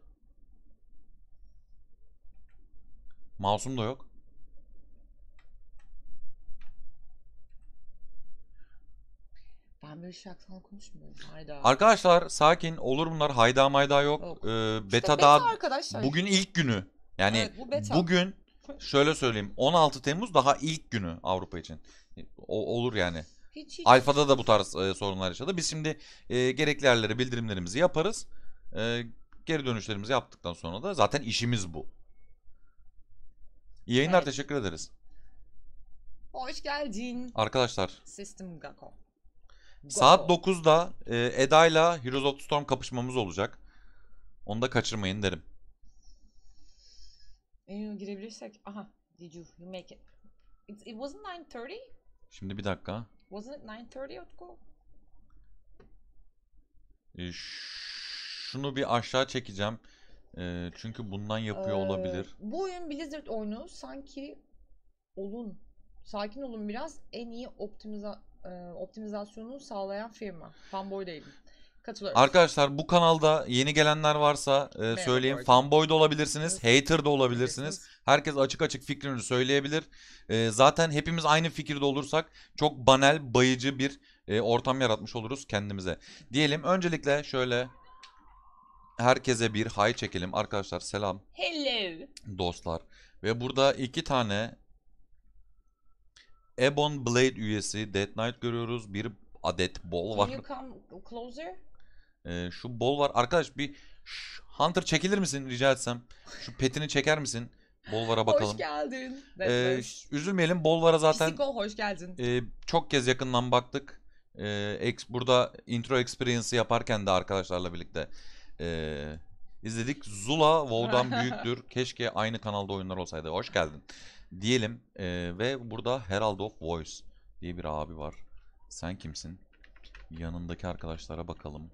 Masum da yok. Ben böyle şaksan konuşmuyorum. Hayda. Arkadaşlar sakin olur bunlar. Hayda mayda yok. yok. Ee, beta, işte beta daha arkadaşlar. bugün ilk günü. Yani evet, bu beta. bugün şöyle söyleyeyim 16 Temmuz daha ilk günü Avrupa için. O, olur yani. Hiç, hiç. Alfa'da da bu tarz e, sorunlar yaşadı. Biz şimdi e, gerekli yerlere bildirimlerimizi yaparız. E, geri dönüşlerimizi yaptıktan sonra da zaten işimiz bu. İyi yayınlar evet. teşekkür ederiz. Hoş geldin. Arkadaşlar. System Gako. Saat 9'da e, ile Heroes of the Storm kapışmamız olacak. Onu da kaçırmayın derim. Ee, girebilirsek. Aha. Did you, you make it? It, it wasn't 9.30? Şimdi bir dakika. Wasn't it 9.30 at E, şunu bir aşağı çekeceğim. E, çünkü bundan yapıyor ee, olabilir. Bu oyun Blizzard oyunu sanki olun. Sakin olun biraz. En iyi optimiza e, optimizasyonunu sağlayan firma. Fanboy değilim. Katılıyorum. Arkadaşlar bu kanalda yeni gelenler varsa e, söyleyeyim. Fanboy da olabilirsiniz, hater da olabilirsiniz. Herkes açık açık fikrini söyleyebilir. E, zaten hepimiz aynı fikirde olursak çok banal, bayıcı bir e, ortam yaratmış oluruz kendimize. Diyelim öncelikle şöyle herkese bir hay çekelim. Arkadaşlar selam Hello. dostlar. Ve burada iki tane Ebon Blade üyesi Dead Knight görüyoruz. Bir adet bol var. Can you come closer? Ee, şu bol var. Arkadaş bir Hunter çekilir misin rica etsem? Şu petini çeker misin? Bolvar'a bakalım. Ee, hoş geldin. Ee, üzülmeyelim. Bolvar'a zaten Psiko, hoş geldin. E, çok kez yakından baktık. E, ex, burada intro experience'ı yaparken de arkadaşlarla birlikte e, izledik. Zula WoW'dan büyüktür. Keşke aynı kanalda oyunlar olsaydı. Hoş geldin diyelim e, ve burada Herald of Voice diye bir abi var. Sen kimsin? Yanındaki arkadaşlara bakalım.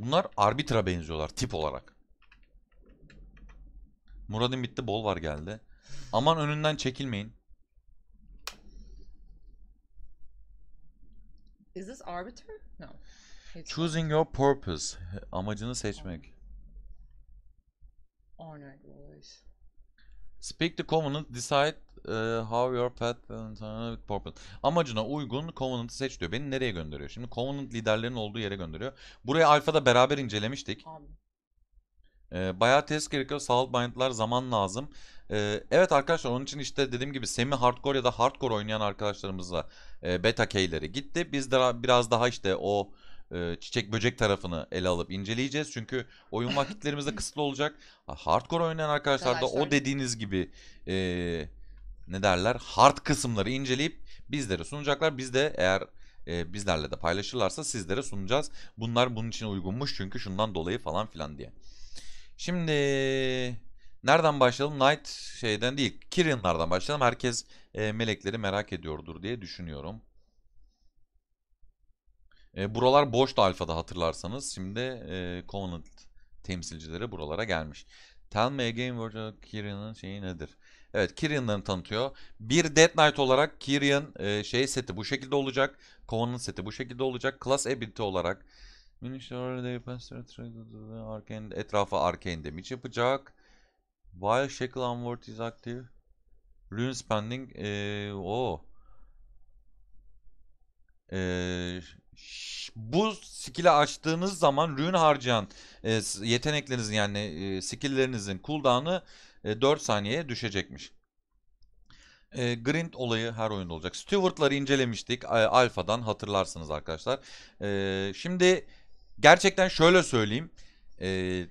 Bunlar arbitra benziyorlar tip olarak. Murad'ın bitti bol var geldi. Aman önünden çekilmeyin. Is this arbiter? No. It's Choosing your purpose. Amacını seçmek. Honored voice. Speak the Covenant, decide uh, how your path and purpose. Amacına uygun Covenant'ı seç diyor. Beni nereye gönderiyor? Şimdi Covenant liderlerinin olduğu yere gönderiyor. Burayı alfada beraber incelemiştik. Abi. Ee, bayağı test gerekiyor. Salt bind'lar zaman lazım. Ee, evet arkadaşlar onun için işte dediğim gibi semi hardcore ya da hardcore oynayan arkadaşlarımızla e, beta keyleri gitti. Biz de biraz daha işte o çiçek böcek tarafını ele alıp inceleyeceğiz. Çünkü oyun vakitlerimiz de kısıtlı olacak. Hardcore oynayan arkadaşlar da o dediğiniz gibi e, ne derler hard kısımları inceleyip bizlere sunacaklar. Biz de eğer e, bizlerle de paylaşırlarsa sizlere sunacağız. Bunlar bunun için uygunmuş çünkü şundan dolayı falan filan diye. Şimdi nereden başlayalım? knight şeyden değil, Kirinlardan başlayalım. Herkes e, melekleri merak ediyordur diye düşünüyorum. E, buralar boştu alfada hatırlarsanız. Şimdi e, Covenant temsilcileri buralara gelmiş. Tell me again where Kyrian'ın şeyi nedir? Evet Kyrian'ları tanıtıyor. Bir Dead Knight olarak Kirin e, şey seti bu şekilde olacak. Covenant seti bu şekilde olacak. Class Ability olarak Arcane, etrafa Arcane damage yapacak. While Shackle Unworth is active. Rune Spending. Ee, o. Ee, bu skill'i açtığınız zaman rune harcayan e, yeteneklerinizin yani e, skill'lerinizin cooldown'ı e, 4 saniyeye düşecekmiş. E, grind olayı her oyunda olacak. Steward'ları incelemiştik. E, alfa'dan hatırlarsınız arkadaşlar. E, şimdi gerçekten şöyle söyleyeyim. E,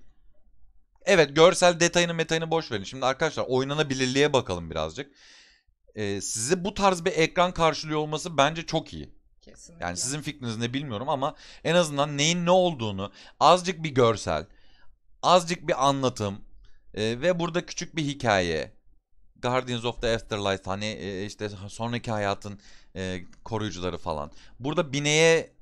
evet görsel detayını metayını boş verin. Şimdi arkadaşlar oynanabilirliğe bakalım birazcık. E, sizi bu tarz bir ekran karşılıyor olması bence çok iyi. Kesinlikle. Yani sizin fikriniz ne bilmiyorum ama en azından neyin ne olduğunu azıcık bir görsel, azıcık bir anlatım e, ve burada küçük bir hikaye. Guardians of the Afterlife hani e, işte sonraki hayatın e, koruyucuları falan. Burada bineye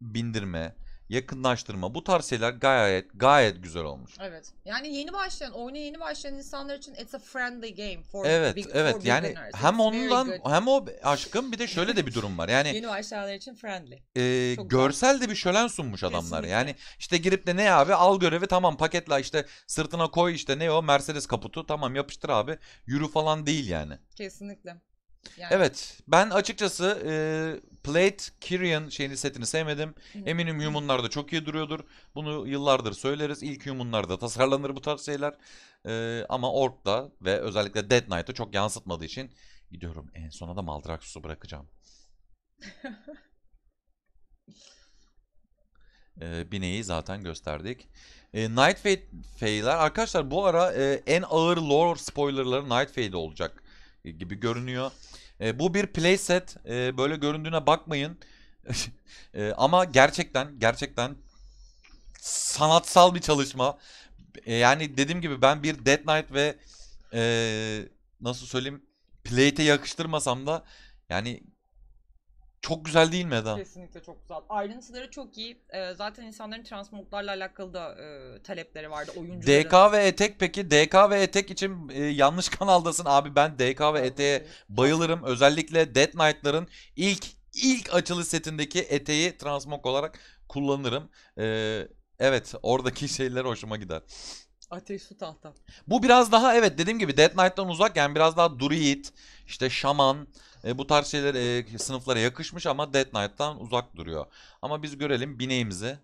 bindirme yakınlaştırma bu tarz şeyler gayet gayet güzel olmuş. Evet. Yani yeni başlayan oyuna yeni başlayan insanlar için it's a friendly game for Evet, big, evet. For yani beginners. hem it's ondan hem o aşkım bir de şöyle de bir durum var. Yani yeni başlayanlar için friendly. E, görsel de bir şölen sunmuş adamlar. Yani işte girip de ne abi al görevi tamam paketle işte sırtına koy işte ne o Mercedes kaputu tamam yapıştır abi yürü falan değil yani. Kesinlikle. Yani. Evet. Ben açıkçası e, Plate Kirian şeyini setini sevmedim. Eminim Human'lar da çok iyi duruyordur. Bunu yıllardır söyleriz. İlk Human'larda tasarlanır bu tarz şeyler. E, ama da ve özellikle Dead Knight'ı çok yansıtmadığı için gidiyorum. En sona da Maldraxxus'u bırakacağım. e, bineği zaten gösterdik. E, Night Fade'ler arkadaşlar bu ara e, en ağır lore spoilerları Night Fade olacak gibi görünüyor. E, bu bir playset. E, böyle göründüğüne bakmayın. e, ama gerçekten gerçekten sanatsal bir çalışma. E, yani dediğim gibi ben bir Dead Knight ve e, nasıl söyleyeyim Plate'e yakıştırmasam da yani çok güzel değil mi Eda? Kesinlikle çok güzel. Ayrıntıları çok iyi. Ee, zaten insanların transmoglarla alakalı da e, talepleri vardı oyuncuların. DK ve Etek peki DK ve Etek için e, yanlış kanaldasın abi ben DK ve Etek'e bayılırım. Özellikle Dead Knight'ların ilk ilk açılı setindeki Eteği transmog olarak kullanırım. Ee, evet oradaki şeyler hoşuma gider. Ateş su tahta. Bu biraz daha evet dediğim gibi Dead Knight'tan uzak yani biraz daha Druid, işte Şaman, e, bu tarz şeyler e, sınıflara yakışmış ama Dead Knight'tan uzak duruyor. Ama biz görelim bineğimizi.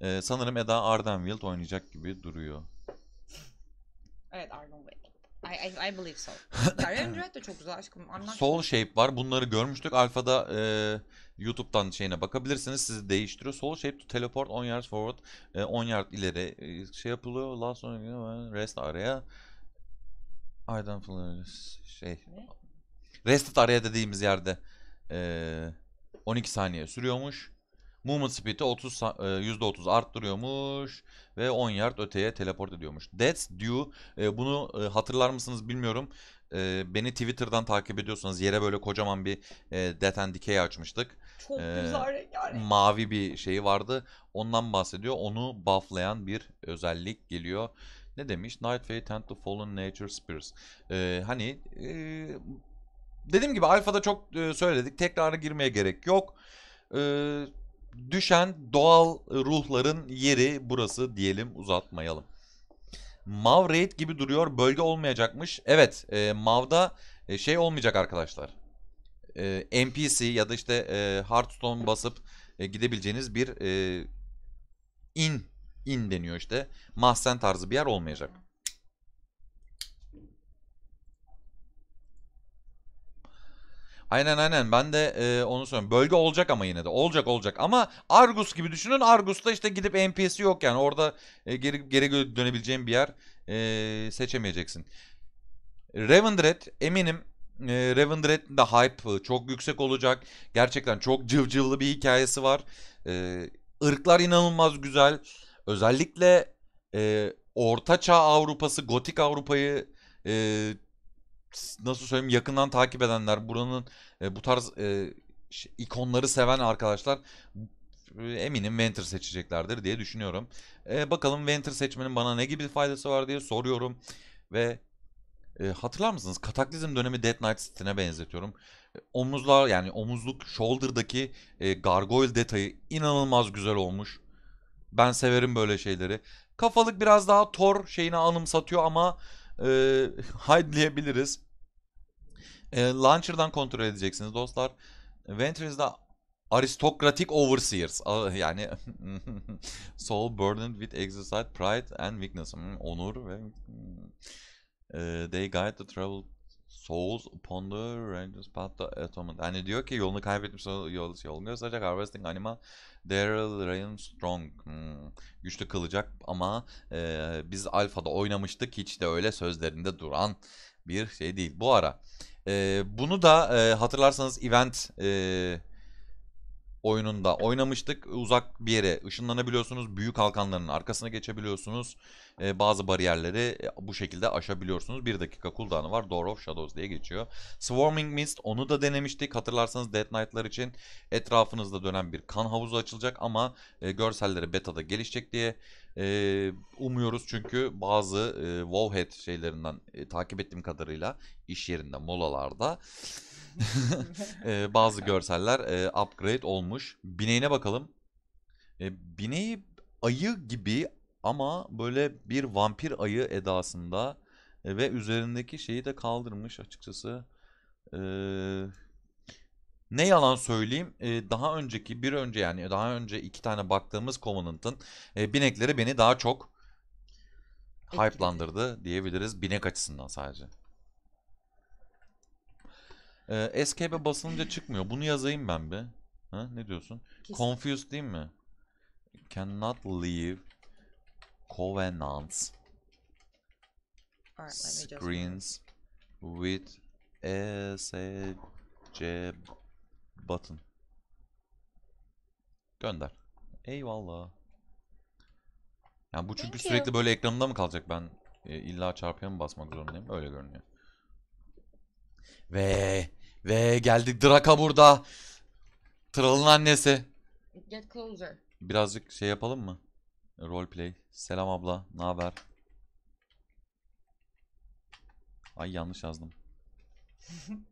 E, sanırım Eda Ardenwield oynayacak gibi duruyor. Evet Ardenwield. I, I, I believe so. Darien Dread de çok güzel aşkım. Anlaş Soul Shape var. Bunları görmüştük. Alfa'da e, YouTube'dan şeyine bakabilirsiniz. Sizi değiştiriyor. Soul Shape to teleport 10 yards forward, e, 10 yard ileri e, şey yapılıyor. Last one rest araya. Aydan falan şey. Ne? Rested araya dediğimiz yerde e, 12 saniye sürüyormuş. Movement speed'i 30 e, %30 arttırıyormuş ve 10 yard öteye teleport ediyormuş. That's due. E, bunu e, hatırlar mısınız bilmiyorum. E, beni Twitter'dan takip ediyorsanız yere böyle kocaman bir e, Death and Decay açmıştık. Çok e, güzel rengarenk. Mavi bir şeyi vardı. Ondan bahsediyor. Onu bufflayan bir özellik geliyor. Ne demiş? Night Fate and the Fallen Nature Spirits. E, hani e, Dediğim gibi alfada çok e, söyledik. Tekrara girmeye gerek yok. E, düşen doğal ruhların yeri burası diyelim uzatmayalım. Mav raid gibi duruyor. Bölge olmayacakmış. Evet e, Mav'da e, şey olmayacak arkadaşlar. NPC ya da işte e, Hearthstone basıp gidebileceğiniz bir in in deniyor işte. Mahzen tarzı bir yer olmayacak. Aynen aynen ben de e, onu söylüyorum. Bölge olacak ama yine de. Olacak olacak ama Argus gibi düşünün. Argus'ta işte gidip NPS'i yok yani. Orada e, geri, geri dönebileceğin bir yer e, seçemeyeceksin. Ravendred eminim e, Ravendred'in de hype çok yüksek olacak. Gerçekten çok cıvcıvlı bir hikayesi var. E, ırklar inanılmaz güzel. Özellikle e, Orta Çağ Avrupası, Gotik Avrupa'yı e, nasıl söyleyeyim yakından takip edenler buranın e, bu tarz e, ikonları seven arkadaşlar e, eminim Venter seçeceklerdir diye düşünüyorum. E, bakalım Venter seçmenin bana ne gibi faydası var diye soruyorum. Ve e, hatırlar mısınız? Kataklizm dönemi Dead Knight setine benzetiyorum. E, omuzlar yani omuzluk shoulder'daki e, gargoyle detayı inanılmaz güzel olmuş. Ben severim böyle şeyleri. Kafalık biraz daha Thor şeyine anımsatıyor ama e, diyebiliriz. E, launcher'dan kontrol edeceksiniz dostlar. Ventures'da aristokratik overseers. Yani soul burdened with exercise, pride and weakness. Hmm, onur ve... Hmm. E, they guide the travel Souls upon the Rangers Path to Atonement. Yani diyor ki yolunu kaybetmiş yol, yolunu gösterecek. Harvesting Anima Daryl Ryan Strong. Hmm, güçlü kılacak ama e, biz Alfa'da oynamıştık. Hiç de öyle sözlerinde duran bir şey değil. Bu ara. E, bunu da e, hatırlarsanız event e, oyununda oynamıştık. Uzak bir yere ışınlanabiliyorsunuz. Büyük halkanların arkasına geçebiliyorsunuz. Ee, bazı bariyerleri e, bu şekilde aşabiliyorsunuz. Bir dakika cooldown'ı var. Door of Shadows diye geçiyor. Swarming Mist onu da denemiştik. Hatırlarsanız Dead Knight'lar için etrafınızda dönen bir kan havuzu açılacak ama e, görselleri beta'da gelişecek diye e, umuyoruz çünkü bazı e, Wowhead şeylerinden e, takip ettiğim kadarıyla iş yerinde molalarda e, bazı görseller e, upgrade olmuş. Bineğine bakalım. E, bineği ayı gibi ama böyle bir vampir ayı edasında e, ve üzerindeki şeyi de kaldırmış açıkçası. E, ne yalan söyleyeyim e, daha önceki bir önce yani daha önce iki tane baktığımız Covenant'ın e, binekleri beni daha çok hype'landırdı diyebiliriz binek açısından sadece. Ee, escape'e basılınca çıkmıyor. Bunu yazayım ben bir. Ha, ne diyorsun? Kesin. Confused değil mi? Cannot leave covenants screens with ESC button. Gönder. Eyvallah. Yani bu çünkü Thank sürekli you. böyle ekranımda mı kalacak ben? E, illa çarpıya mı basmak zorundayım? Öyle görünüyor. Ve ve geldik Draka burada. Tral'ın annesi. Get closer. Birazcık şey yapalım mı? Roleplay. Selam abla. Ne haber? Ay yanlış yazdım.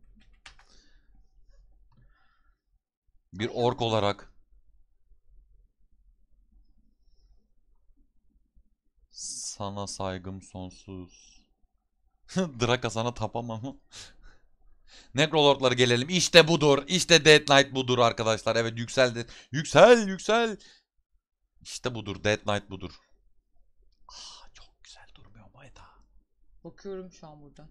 Bir ork olarak. Sana saygım sonsuz. Draka sana tapamam. Necrolord'lara gelelim. İşte budur. İşte Dead Knight budur arkadaşlar. Evet yükseldi. Yüksel yüksel. İşte budur. Dead Knight budur. Ah, çok güzel durmuyor mu Bakıyorum şu an buradan.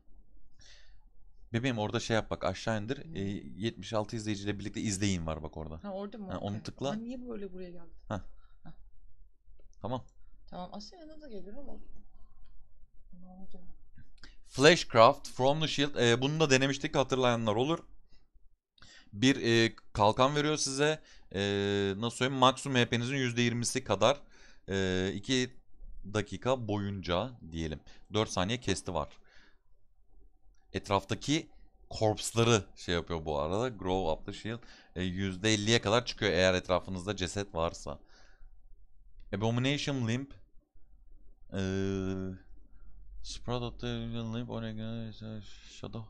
Bebeğim orada şey yap bak aşağı indir. E, ee, 76 izleyiciyle birlikte izleyin var bak orada. Ha orada mı? Ha, onu okay. tıkla. Ama niye böyle buraya geldi? Ha. Tamam. Tamam aslında yanına da gelir ama. Ne olacak? Flashcraft, From the Shield. E, bunu da denemiştik hatırlayanlar olur. Bir e, kalkan veriyor size. E, nasıl söyleyeyim? Maksimum HP'nizin %20'si kadar. 2 e, dakika boyunca diyelim. 4 saniye kesti var. Etraftaki korpsları şey yapıyor bu arada. Grow up the shield. E, %50'ye kadar çıkıyor eğer etrafınızda ceset varsa. Abomination Limp. Eee Spradot'ta yayınlayıp oraya gelen Shadow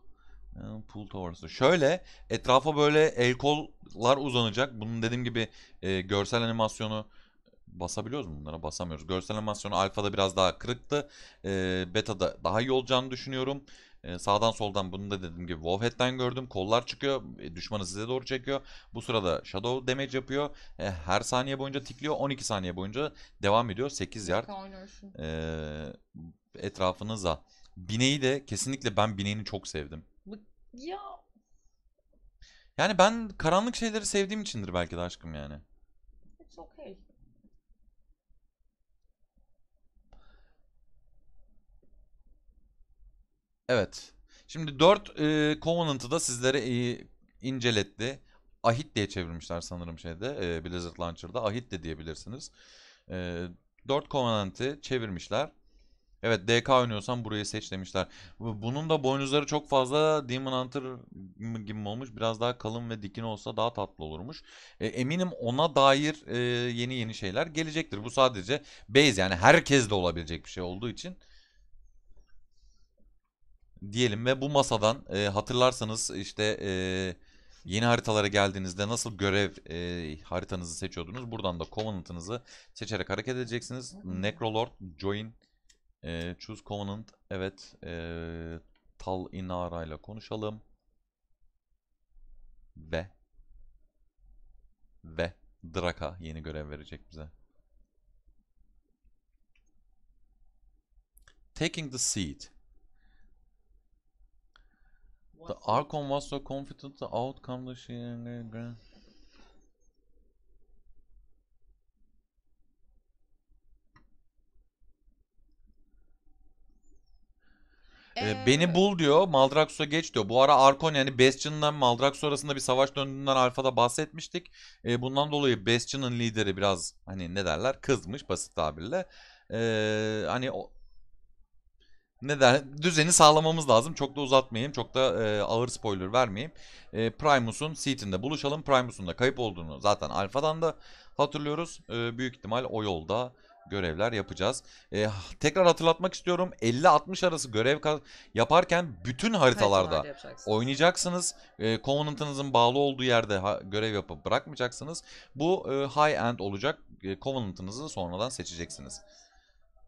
e, Pool Towers'ı. Şöyle etrafa böyle el kollar uzanacak. Bunun dediğim gibi e, görsel animasyonu basabiliyoruz mu bunlara? Basamıyoruz. Görsel animasyonu alfada biraz daha kırıktı. E, beta'da daha iyi olacağını düşünüyorum. E, sağdan soldan bunu da dediğim gibi Wolfhead'den gördüm. Kollar çıkıyor. E, düşmanı size doğru çekiyor. Bu sırada Shadow damage yapıyor. E, her saniye boyunca tikliyor. 12 saniye boyunca devam ediyor. 8 yard. E, etrafınıza. bineyi de kesinlikle ben bineğini çok sevdim. Ya. Yani ben karanlık şeyleri sevdiğim içindir belki de aşkım yani. It's okay. Evet. Şimdi 4 e, Covenant'ı da sizlere e, inceletti. Ahit diye çevirmişler sanırım şeyde. E, Blizzard Launcher'da Ahit de diyebilirsiniz. E, 4 Covenant'ı çevirmişler. Evet DK oynuyorsan burayı seç demişler. Bunun da boynuzları çok fazla Demon Hunter gibi olmuş. Biraz daha kalın ve dikin olsa daha tatlı olurmuş. E, eminim ona dair e, yeni yeni şeyler gelecektir. Bu sadece base yani herkes de olabilecek bir şey olduğu için diyelim ve bu masadan e, hatırlarsanız işte e, yeni haritalara geldiğinizde nasıl görev e, haritanızı seçiyordunuz. Buradan da Covenant'ınızı seçerek hareket edeceksiniz. Necrolord Join e, choose Covenant. Evet. E, Tal Inara ile konuşalım. Ve ve Draka yeni görev verecek bize. Taking the seat The Archon was so confident the outcome the she... Ee, ee, Beni bul diyor. Maldraxxus'a geç diyor. Bu ara Arkon yani Bastion'la Maldraxxus arasında bir savaş döndüğünden Alfa'da bahsetmiştik. Ee, bundan dolayı Bastion'ın lideri biraz hani ne derler kızmış basit tabirle. Ee, hani o, ne der düzeni sağlamamız lazım. Çok da uzatmayayım. Çok da e, ağır spoiler vermeyeyim. E, Primus'un Seat'inde buluşalım. Primus'un da kayıp olduğunu zaten Alfa'dan da hatırlıyoruz. E, büyük ihtimal o yolda görevler yapacağız. Ee, tekrar hatırlatmak istiyorum. 50-60 arası görev yaparken bütün haritalarda oynayacaksınız. Ee, Covenant'ınızın bağlı olduğu yerde görev yapıp bırakmayacaksınız. Bu e, high end olacak. E, Covenant'ınızı sonradan seçeceksiniz.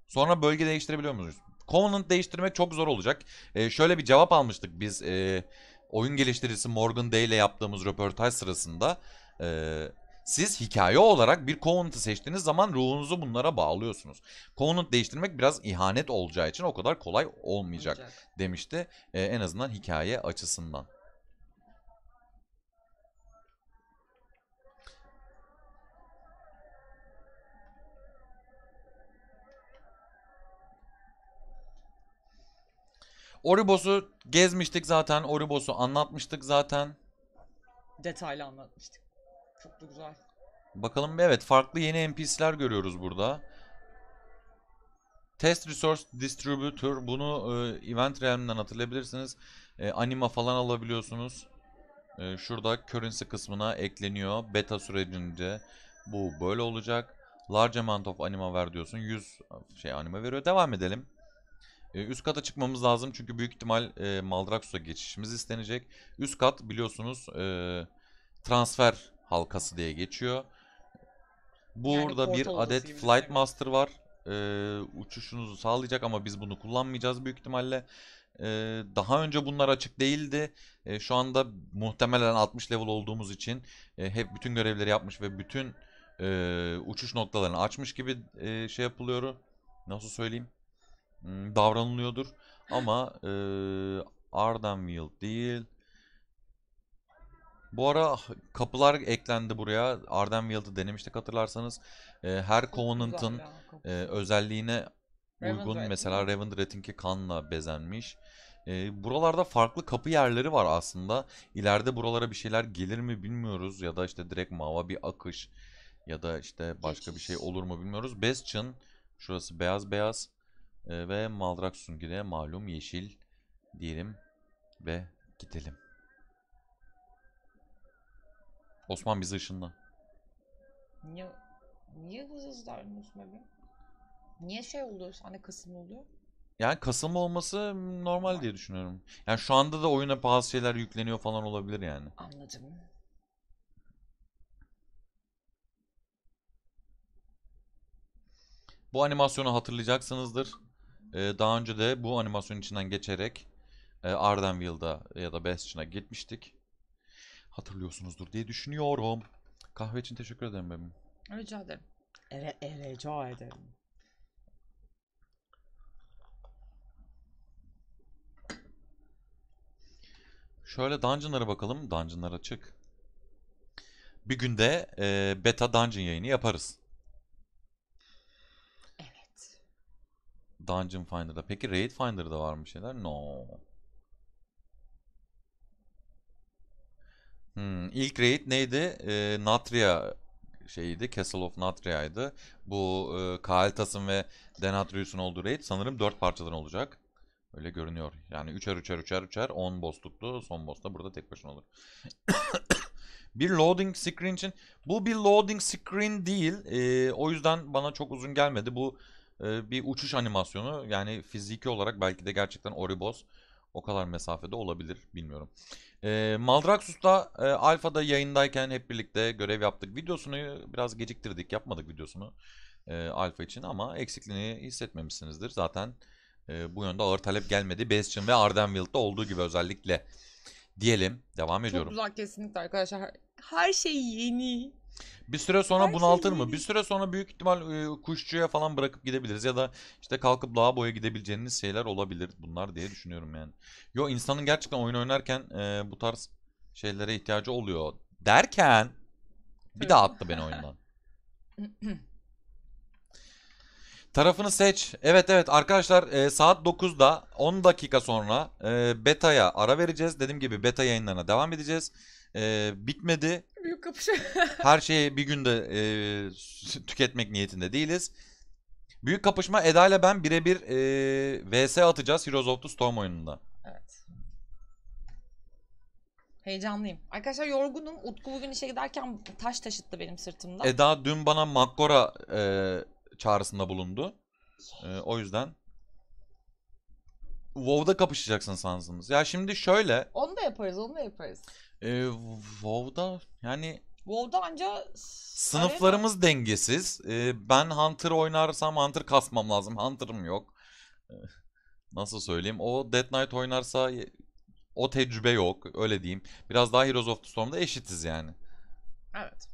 Sonra bölge değiştirebiliyor muyuz? Covenant değiştirmek çok zor olacak. E, şöyle bir cevap almıştık biz e, oyun geliştiricisi Morgan Day ile yaptığımız röportaj sırasında. E, siz hikaye olarak bir Covenant'ı seçtiğiniz zaman ruhunuzu bunlara bağlıyorsunuz. Covenant değiştirmek biraz ihanet olacağı için o kadar kolay olmayacak demişti. Ee, en azından hikaye açısından. Oribos'u gezmiştik zaten. Oribos'u anlatmıştık zaten. Detaylı anlatmıştık. Çok da güzel. Bakalım evet farklı yeni NPC'ler görüyoruz burada. Test Resource Distributor bunu e, Event Realm'den hatırlayabilirsiniz. E, anima falan alabiliyorsunuz. E, şurada currency kısmına ekleniyor. Beta sürecinde bu böyle olacak. Large amount of anima ver diyorsun. 100 şey anima veriyor. Devam edelim. E, üst kata çıkmamız lazım çünkü büyük ihtimal e, Maldraxxus'a geçişimiz istenecek. Üst kat biliyorsunuz e, transfer halkası diye geçiyor. Burada yani bir adet Flight şey. Master var. Ee, uçuşunuzu sağlayacak ama biz bunu kullanmayacağız büyük ihtimalle. Ee, daha önce bunlar açık değildi. Ee, şu anda muhtemelen 60 level olduğumuz için e, hep bütün görevleri yapmış ve bütün e, uçuş noktalarını açmış gibi e, şey yapılıyor. Nasıl söyleyeyim? Hmm, davranılıyordur. Ama e, Ardenville değil. Bu ara kapılar eklendi buraya. Arden Wild'ı denemiştik hatırlarsanız. Ee, e, her Covenant'ın e, özelliğine uygun Raven mesela Raven Dread'inki kanla bezenmiş. E, buralarda farklı kapı yerleri var aslında. İleride buralara bir şeyler gelir mi bilmiyoruz. Ya da işte direkt mava bir akış. Ya da işte başka Geçiş. bir şey olur mu bilmiyoruz. Bastion. Şurası beyaz beyaz. E, ve Maldrak Sungi'de malum yeşil diyelim. Ve gidelim. Osman bizi ışınla. Niye, niye hızlı hızlı davranıyorsun abi? Niye şey oluyor? Hani kasılma oluyor? Yani kasılma olması normal diye düşünüyorum. Yani şu anda da oyuna bazı şeyler yükleniyor falan olabilir yani. Anladım. Bu animasyonu hatırlayacaksınızdır. Ee, daha önce de bu animasyon içinden geçerek e, Ardenville'da ya da Bastion'a gitmiştik hatırlıyorsunuzdur diye düşünüyorum. Kahve için teşekkür ederim benim. Rica ederim. Evet, evet, rica ederim. Şöyle dungeonlara bakalım. Dungeonlara çık. Bir günde e, beta dungeon yayını yaparız. Evet. Dungeon Finder'da. Peki Raid Finder'da var mı şeyler? No. Hmm, ilk raid neydi? E, Natria şeyiydi. Castle of Natria'ydı. Bu e, Kael'tas'ın ve Denatrius'un olduğu raid sanırım 4 parçadan olacak. Öyle görünüyor. Yani üçer üçer üçer üçer 10 boss Son boss da burada tek başına olur. bir loading screen için bu bir loading screen değil. E, o yüzden bana çok uzun gelmedi. Bu e, bir uçuş animasyonu. Yani fiziki olarak belki de gerçekten Oribos o kadar mesafede olabilir bilmiyorum. E, Maldraxxus'ta e, Alfa'da yayındayken hep birlikte görev yaptık. Videosunu biraz geciktirdik. Yapmadık videosunu e, Alfa için ama eksikliğini hissetmemişsinizdir. Zaten e, bu yönde ağır talep gelmedi. Bastion ve Ardenville'da olduğu gibi özellikle diyelim. Devam ediyorum. Çok güzel kesinlikle arkadaşlar. Her şey yeni. Bir süre sonra Her şey bunaltır şey mı? Bir süre sonra büyük ihtimal e, kuşçuya falan bırakıp gidebiliriz ya da işte kalkıp daha boya gidebileceğiniz şeyler olabilir bunlar diye düşünüyorum yani. Yo insanın gerçekten oyun oynarken e, bu tarz şeylere ihtiyacı oluyor derken bir daha attı beni oyundan. Tarafını seç. Evet evet arkadaşlar e, saat 9'da 10 dakika sonra e, beta'ya ara vereceğiz. Dediğim gibi beta yayınlarına devam edeceğiz. E, bitmedi. Büyük kapışa. Her şeyi bir günde e, tüketmek niyetinde değiliz. Büyük kapışma Eda ile ben birebir e, VS atacağız Heroes of the Storm oyununda. Evet. Heyecanlıyım. Arkadaşlar yorgunum. Utku bugün işe giderken taş taşıttı benim sırtımda. Eda dün bana Makora e, çağrısında bulundu. E, o yüzden WoW'da kapışacaksın sansınız. Ya şimdi şöyle. Onu da yaparız, onu da yaparız. E, WoW'da yani WoW'da anca sınıflarımız dengesiz. E, ben Hunter oynarsam Hunter kasmam lazım. Hunter'ım yok. E, nasıl söyleyeyim? O Dead Knight oynarsa o tecrübe yok. Öyle diyeyim. Biraz daha Heroes of the Storm'da eşitiz yani. Evet.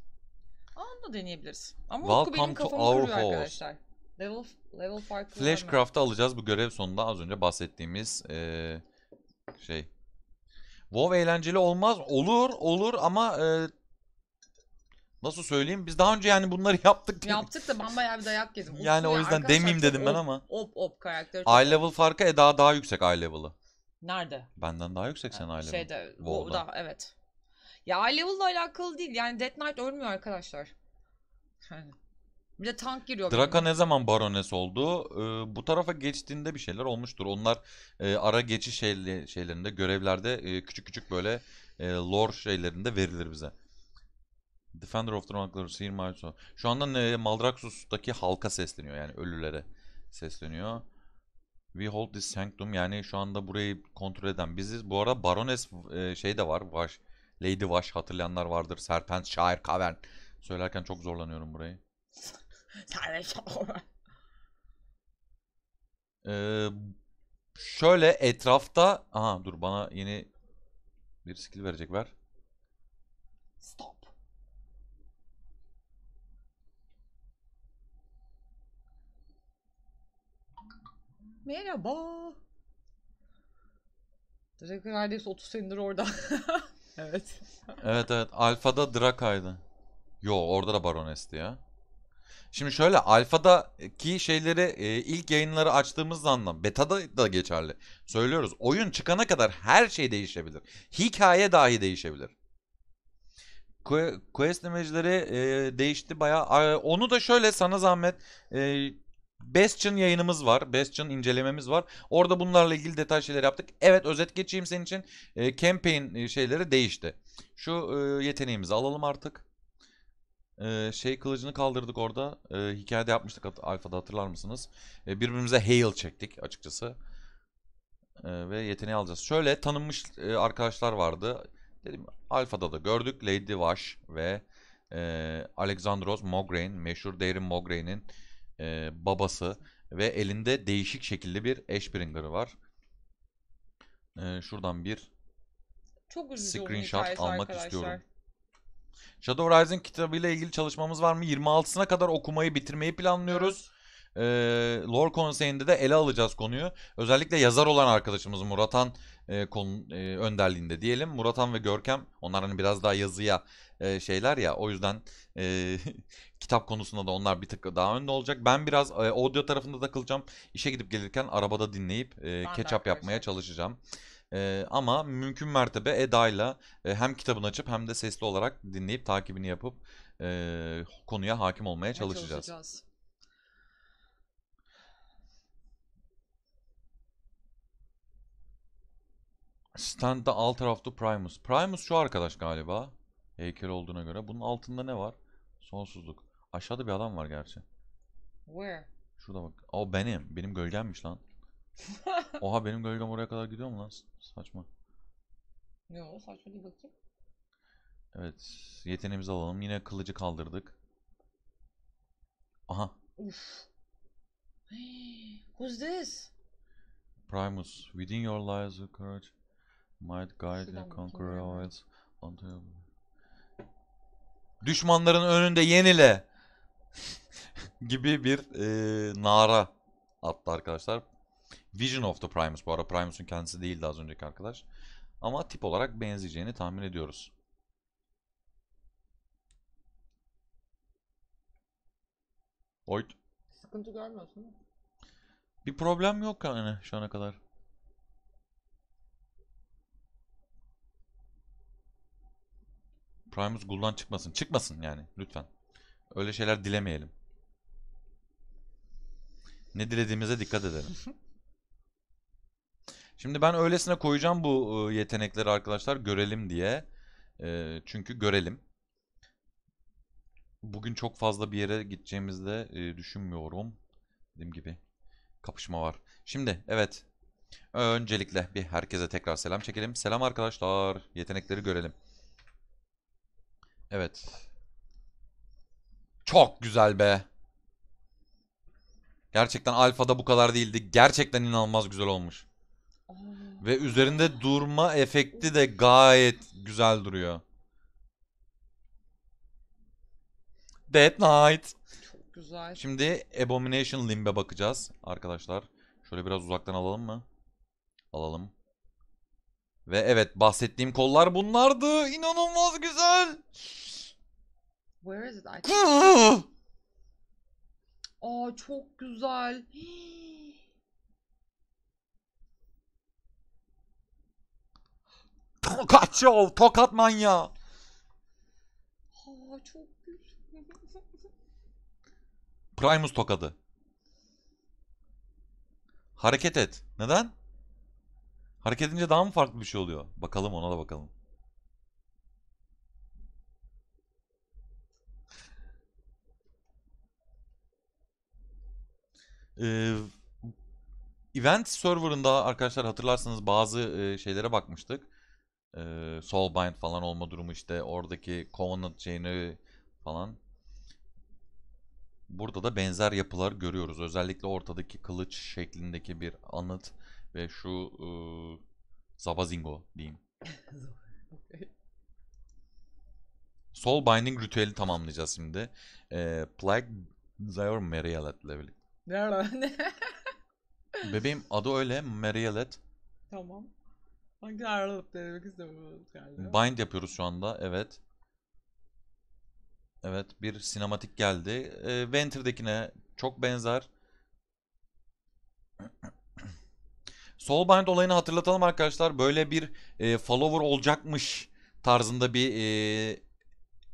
Onu da deneyebiliriz. Ama Welcome benim to kafamı our kırıyor house. arkadaşlar. Level, level farklı. Flashcraft'ı alacağız bu görev sonunda az önce bahsettiğimiz e, şey WoW eğlenceli olmaz. Olur olur ama e, nasıl söyleyeyim? Biz daha önce yani bunları yaptık. Yaptık da ben bir dayak yedim. Of yani ya, o yüzden demeyeyim dedim ben ama. Op op karakter. Eye level farkı Eda daha yüksek eye level'ı. Nerede? Benden daha yüksek sen eye level. Şeyde WoW'da evet. Ya eye level'la alakalı değil. Yani Dead Knight ölmüyor arkadaşlar. Yani bir de tank giriyor. Draka ne zaman barones oldu? Ee, bu tarafa geçtiğinde bir şeyler olmuştur. Onlar e, ara geçiş şeyli, şeylerinde, görevlerde e, küçük küçük böyle e, lore şeylerinde verilir bize. Defender of the Ronkler, Seer Şu anda e, Maldraxxus'taki halka sesleniyor yani ölülere sesleniyor. We hold this sanctum yani şu anda burayı kontrol eden biziz. Bu arada Barones e, şey de var. Vash, Lady Wash. hatırlayanlar vardır. Serpent, Şair, Cavern. Söylerken çok zorlanıyorum burayı. Sadece ee, şöyle etrafta... Aha dur bana yeni bir skill verecek ver. Stop. Merhaba. Drakkar neredeyse 30 senedir orada. evet. evet evet. Alfa'da Drakay'dı. Yo orada da Baronesti ya. Şimdi şöyle alfadaki şeyleri e, ilk yayınları açtığımız anlam, betada da geçerli. Söylüyoruz oyun çıkana kadar her şey değişebilir. Hikaye dahi değişebilir. Quest image'leri e, değişti bayağı. Onu da şöyle sana zahmet e, Bastion yayınımız var. Bastion incelememiz var. Orada bunlarla ilgili detay şeyler yaptık. Evet özet geçeyim senin için. E, campaign e, şeyleri değişti. Şu e, yeteneğimizi alalım artık e, şey kılıcını kaldırdık orada. E, ee, hikayede yapmıştık alfada hatırlar mısınız? E, birbirimize hail çektik açıkçası. E, ve yeteneği alacağız. Şöyle tanınmış e, arkadaşlar vardı. Dedim alfada da gördük. Lady Wash ve e, Alexandros Mograine. Meşhur Darren Mograine'in e, babası. Ve elinde değişik şekilde bir Ashbringer'ı var. E, şuradan bir Çok üzücü screenshot almak arkadaşlar. istiyorum. Shadow Rising kitabıyla ilgili çalışmamız var mı? 26'sına kadar okumayı bitirmeyi planlıyoruz. Evet. Ee, Lore Konseyi'nde de ele alacağız konuyu. Özellikle yazar olan arkadaşımız Muratan e, konu, e, önderliğinde diyelim. Muratan ve Görkem onlar hani biraz daha yazıya e, şeyler ya o yüzden e, kitap konusunda da onlar bir tık daha önde olacak. Ben biraz e, audio tarafında takılacağım. İşe gidip gelirken arabada dinleyip e, catch up yapmaya çalışacağım. E, ama mümkün mertebe Eda'yla e, hem kitabını açıp hem de sesli olarak dinleyip takibini yapıp e, konuya hakim olmaya çalışacağız. çalışacağız. Stand'da alt tarafta Primus. Primus şu arkadaş galiba. Heykel olduğuna göre. Bunun altında ne var? Sonsuzluk. Aşağıda bir adam var gerçi. Where? Şurada bak. O benim. Benim gölgemmiş lan. Oha benim gölgem oraya kadar gidiyor mu lan? Saçma. Yok saçma değil bakayım. Evet yeteneğimizi alalım. Yine kılıcı kaldırdık. Aha. Uf. who's this? Primus, within your lies of courage might guide you conquer allies onto your... Düşmanların önünde yenile gibi bir e, nara attı arkadaşlar. Vision of the Primus bu arada Primus'un kendisi değildi az önceki arkadaş. Ama tip olarak benzeyeceğini tahmin ediyoruz. Oyt. Sıkıntı görmüyorsun değil Bir problem yok yani şu ana kadar. Primus Ghoul'dan çıkmasın. Çıkmasın yani lütfen. Öyle şeyler dilemeyelim. Ne dilediğimize dikkat edelim. Şimdi ben öylesine koyacağım bu e, yetenekleri arkadaşlar görelim diye. E, çünkü görelim. Bugün çok fazla bir yere gideceğimizi de e, düşünmüyorum. Dediğim gibi kapışma var. Şimdi evet öncelikle bir herkese tekrar selam çekelim. Selam arkadaşlar. Yetenekleri görelim. Evet. Çok güzel be. Gerçekten alfada bu kadar değildi. Gerçekten inanılmaz güzel olmuş. Ve üzerinde durma efekti de gayet güzel duruyor. Dead Knight. Çok güzel. Şimdi Abomination Limb'e bakacağız arkadaşlar. Şöyle biraz uzaktan alalım mı? Alalım. Ve evet bahsettiğim kollar bunlardı. İnanılmaz güzel. Where is it? Aa çok güzel. Hii. Tokat Show, Tokat manyağı. Aa çok güzel. Primus tokadı. Hareket et. Neden? Hareket edince daha mı farklı bir şey oluyor? Bakalım ona da bakalım. Ee, event serverında arkadaşlar hatırlarsanız bazı e, şeylere bakmıştık e, Soulbind falan olma durumu işte oradaki Covenant Chain'i falan. Burada da benzer yapılar görüyoruz. Özellikle ortadaki kılıç şeklindeki bir anıt ve şu e, Zabazingo diyeyim. Soul Binding ritüeli tamamlayacağız şimdi. E, Plague Zayor Mariolette'le birlikte. Bebeğim adı öyle Mariolet. Tamam. Hangi aralık denemek istemiyorum galiba. Bind yapıyoruz şu anda. Evet. Evet bir sinematik geldi. E, ee, Venter'dekine çok benzer. bind olayını hatırlatalım arkadaşlar. Böyle bir e, follower olacakmış tarzında bir e,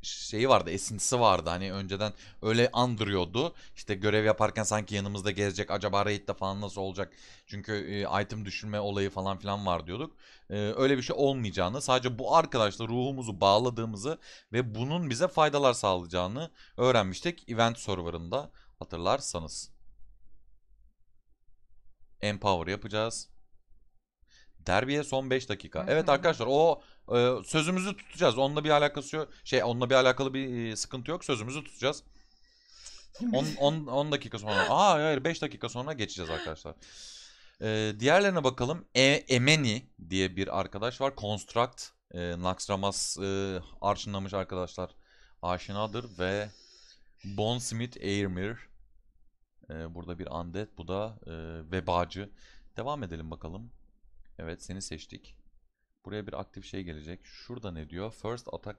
şeyi vardı, esintisi vardı. Hani önceden öyle andırıyordu. işte görev yaparken sanki yanımızda gezecek. Acaba raid'de falan nasıl olacak? Çünkü e, item düşürme olayı falan filan var diyorduk. E, öyle bir şey olmayacağını, sadece bu arkadaşla ruhumuzu bağladığımızı ve bunun bize faydalar sağlayacağını öğrenmiştik event serverında hatırlarsanız. Empower yapacağız. Terbiye son 5 dakika. Hı-hı. Evet arkadaşlar o e, sözümüzü tutacağız. Onunla bir alakası yok. Şey onunla bir alakalı bir e, sıkıntı yok. Sözümüzü tutacağız. 10 dakika sonra. Aa hayır 5 dakika sonra geçeceğiz arkadaşlar. E, diğerlerine bakalım. E, Emeni diye bir arkadaş var. Construct. E, Nax Ramas e, arşınlamış arkadaşlar. Aşinadır ve Bon Smith Airmir. E, burada bir andet. Bu da e, vebacı. Devam edelim bakalım. Evet seni seçtik. Buraya bir aktif şey gelecek. Şurada ne diyor? First attack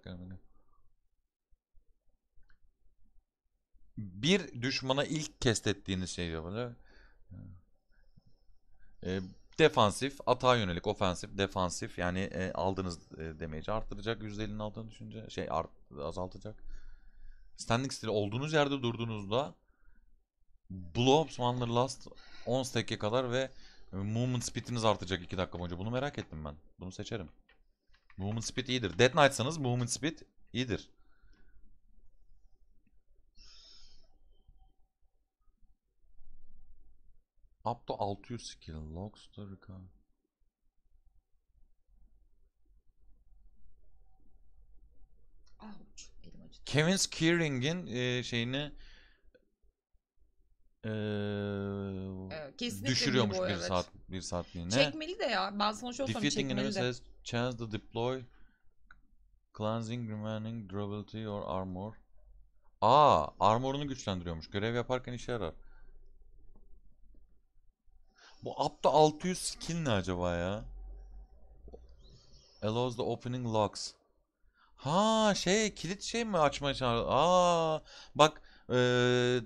bir düşmana ilk kestettiğiniz şey diyor böyle. Ee, e, defansif, atağa yönelik, ofensif, defansif yani e, aldığınız e, damage'i artıracak. %50'nin altına düşünce şey art, azaltacak. Standing still olduğunuz yerde durduğunuzda blow up last 10 stack'e kadar ve Movement speed'iniz artacak 2 dakika boyunca. Bunu merak ettim ben. Bunu seçerim. Movement speed iyidir. Dead Knight'sanız movement speed iyidir. Up to 600 skill. Logster Kevin Kevin's Keering'in e, şeyini Evet, düşürüyormuş bir, boy, bir evet. saat bir saatliğine. Çekmeli de ya. Ben sana şöyle Defeating çekmeli de. chance to deploy cleansing remaining durability or armor. Aa, armorunu güçlendiriyormuş. Görev yaparken işe yarar. Bu apta 600 skill ne acaba ya? Allows the opening locks. Ha şey kilit şey mi açmaya çağır? Aa bak e,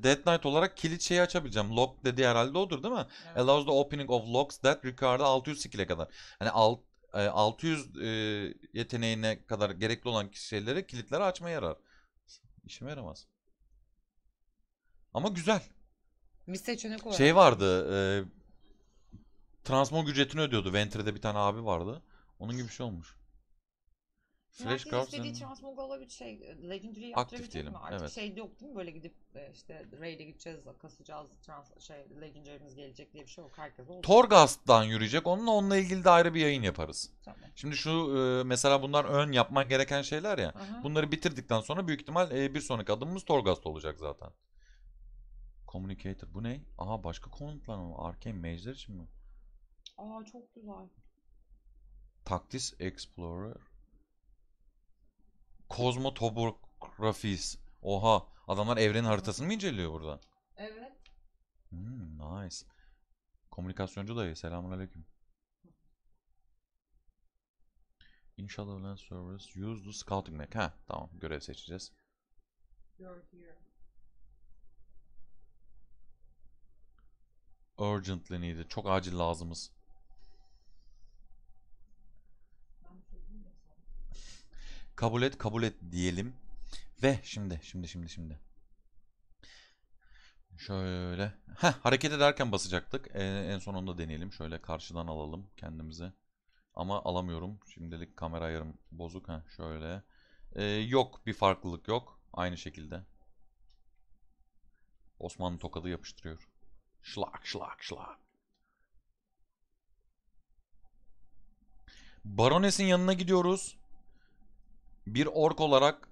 Dead Knight olarak kilit şeyi açabileceğim. Lock dediği herhalde odur değil mi? Evet. Allows the opening of locks that require'da 600 skill'e kadar. Hani alt, e, 600 e, yeteneğine kadar gerekli olan şeyleri kilitleri açma yarar. İşime yaramaz. Ama güzel. Bir seçenek olarak. Şey vardı. E, transmog ücretini ödüyordu. Ventre'de bir tane abi vardı. Onun gibi bir şey olmuş. Slash Guards'ın... istediği transmogala bir şey, e, Legendary'i yaptırabilecek diyelim. mi artık? Evet. Şey yok değil mi böyle gidip e, işte Raid'e gideceğiz, kasacağız, trans, şey, Legendary'imiz gelecek diye bir şey yok. Herkes oldu. Torghast'tan yürüyecek. Onunla onunla ilgili de ayrı bir yayın yaparız. Tamam. Şimdi şu e, mesela bunlar ön yapmak gereken şeyler ya. Aha. Bunları bitirdikten sonra büyük ihtimal bir sonraki adımımız Torghast olacak zaten. Communicator bu ne? Aha başka konutlar mı? Arcane Mage'ler için mi? Aa çok güzel. Taktis Explorer. Kozmotopografis. Oha. Adamlar evrenin haritasını mı inceliyor burada? Evet. Hmm, nice. Komünikasyoncu dayı. Selamun aleyküm. İnşallah land service use the scouting map. Ha tamam görev seçeceğiz. You're Urgently needed. Çok acil lazımız. Kabul et, kabul et diyelim. Ve şimdi, şimdi, şimdi, şimdi. Şöyle. Heh, hareket ederken basacaktık. Ee, en sonunda deneyelim. Şöyle karşıdan alalım kendimizi. Ama alamıyorum. Şimdilik kamera ayarım bozuk. Heh, şöyle. Ee, yok. Bir farklılık yok. Aynı şekilde. Osmanlı tokadı yapıştırıyor. Şlak şlak şlak. Barones'in yanına gidiyoruz bir ork olarak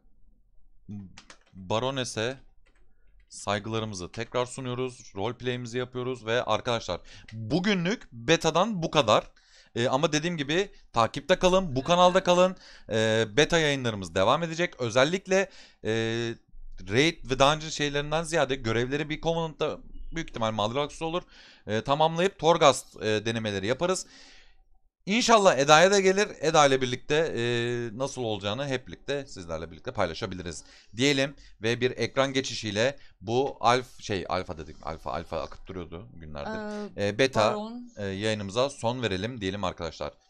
Baronese saygılarımızı tekrar sunuyoruz. Roleplay'imizi yapıyoruz ve arkadaşlar bugünlük betadan bu kadar. E, ama dediğim gibi takipte kalın, bu kanalda kalın. E, beta yayınlarımız devam edecek. Özellikle e, raid ve dungeon şeylerinden ziyade görevleri bir Covenant'ta büyük ihtimal Malgrax'ta olur. E, tamamlayıp Torgast e, denemeleri yaparız. İnşallah Eda'ya da gelir. Eda ile birlikte e, nasıl olacağını hep birlikte sizlerle birlikte paylaşabiliriz diyelim ve bir ekran geçişiyle bu alf şey alfa dedik alfa alfa akıp duruyordu günlerdir. Ee, e, beta e, yayınımıza son verelim diyelim arkadaşlar.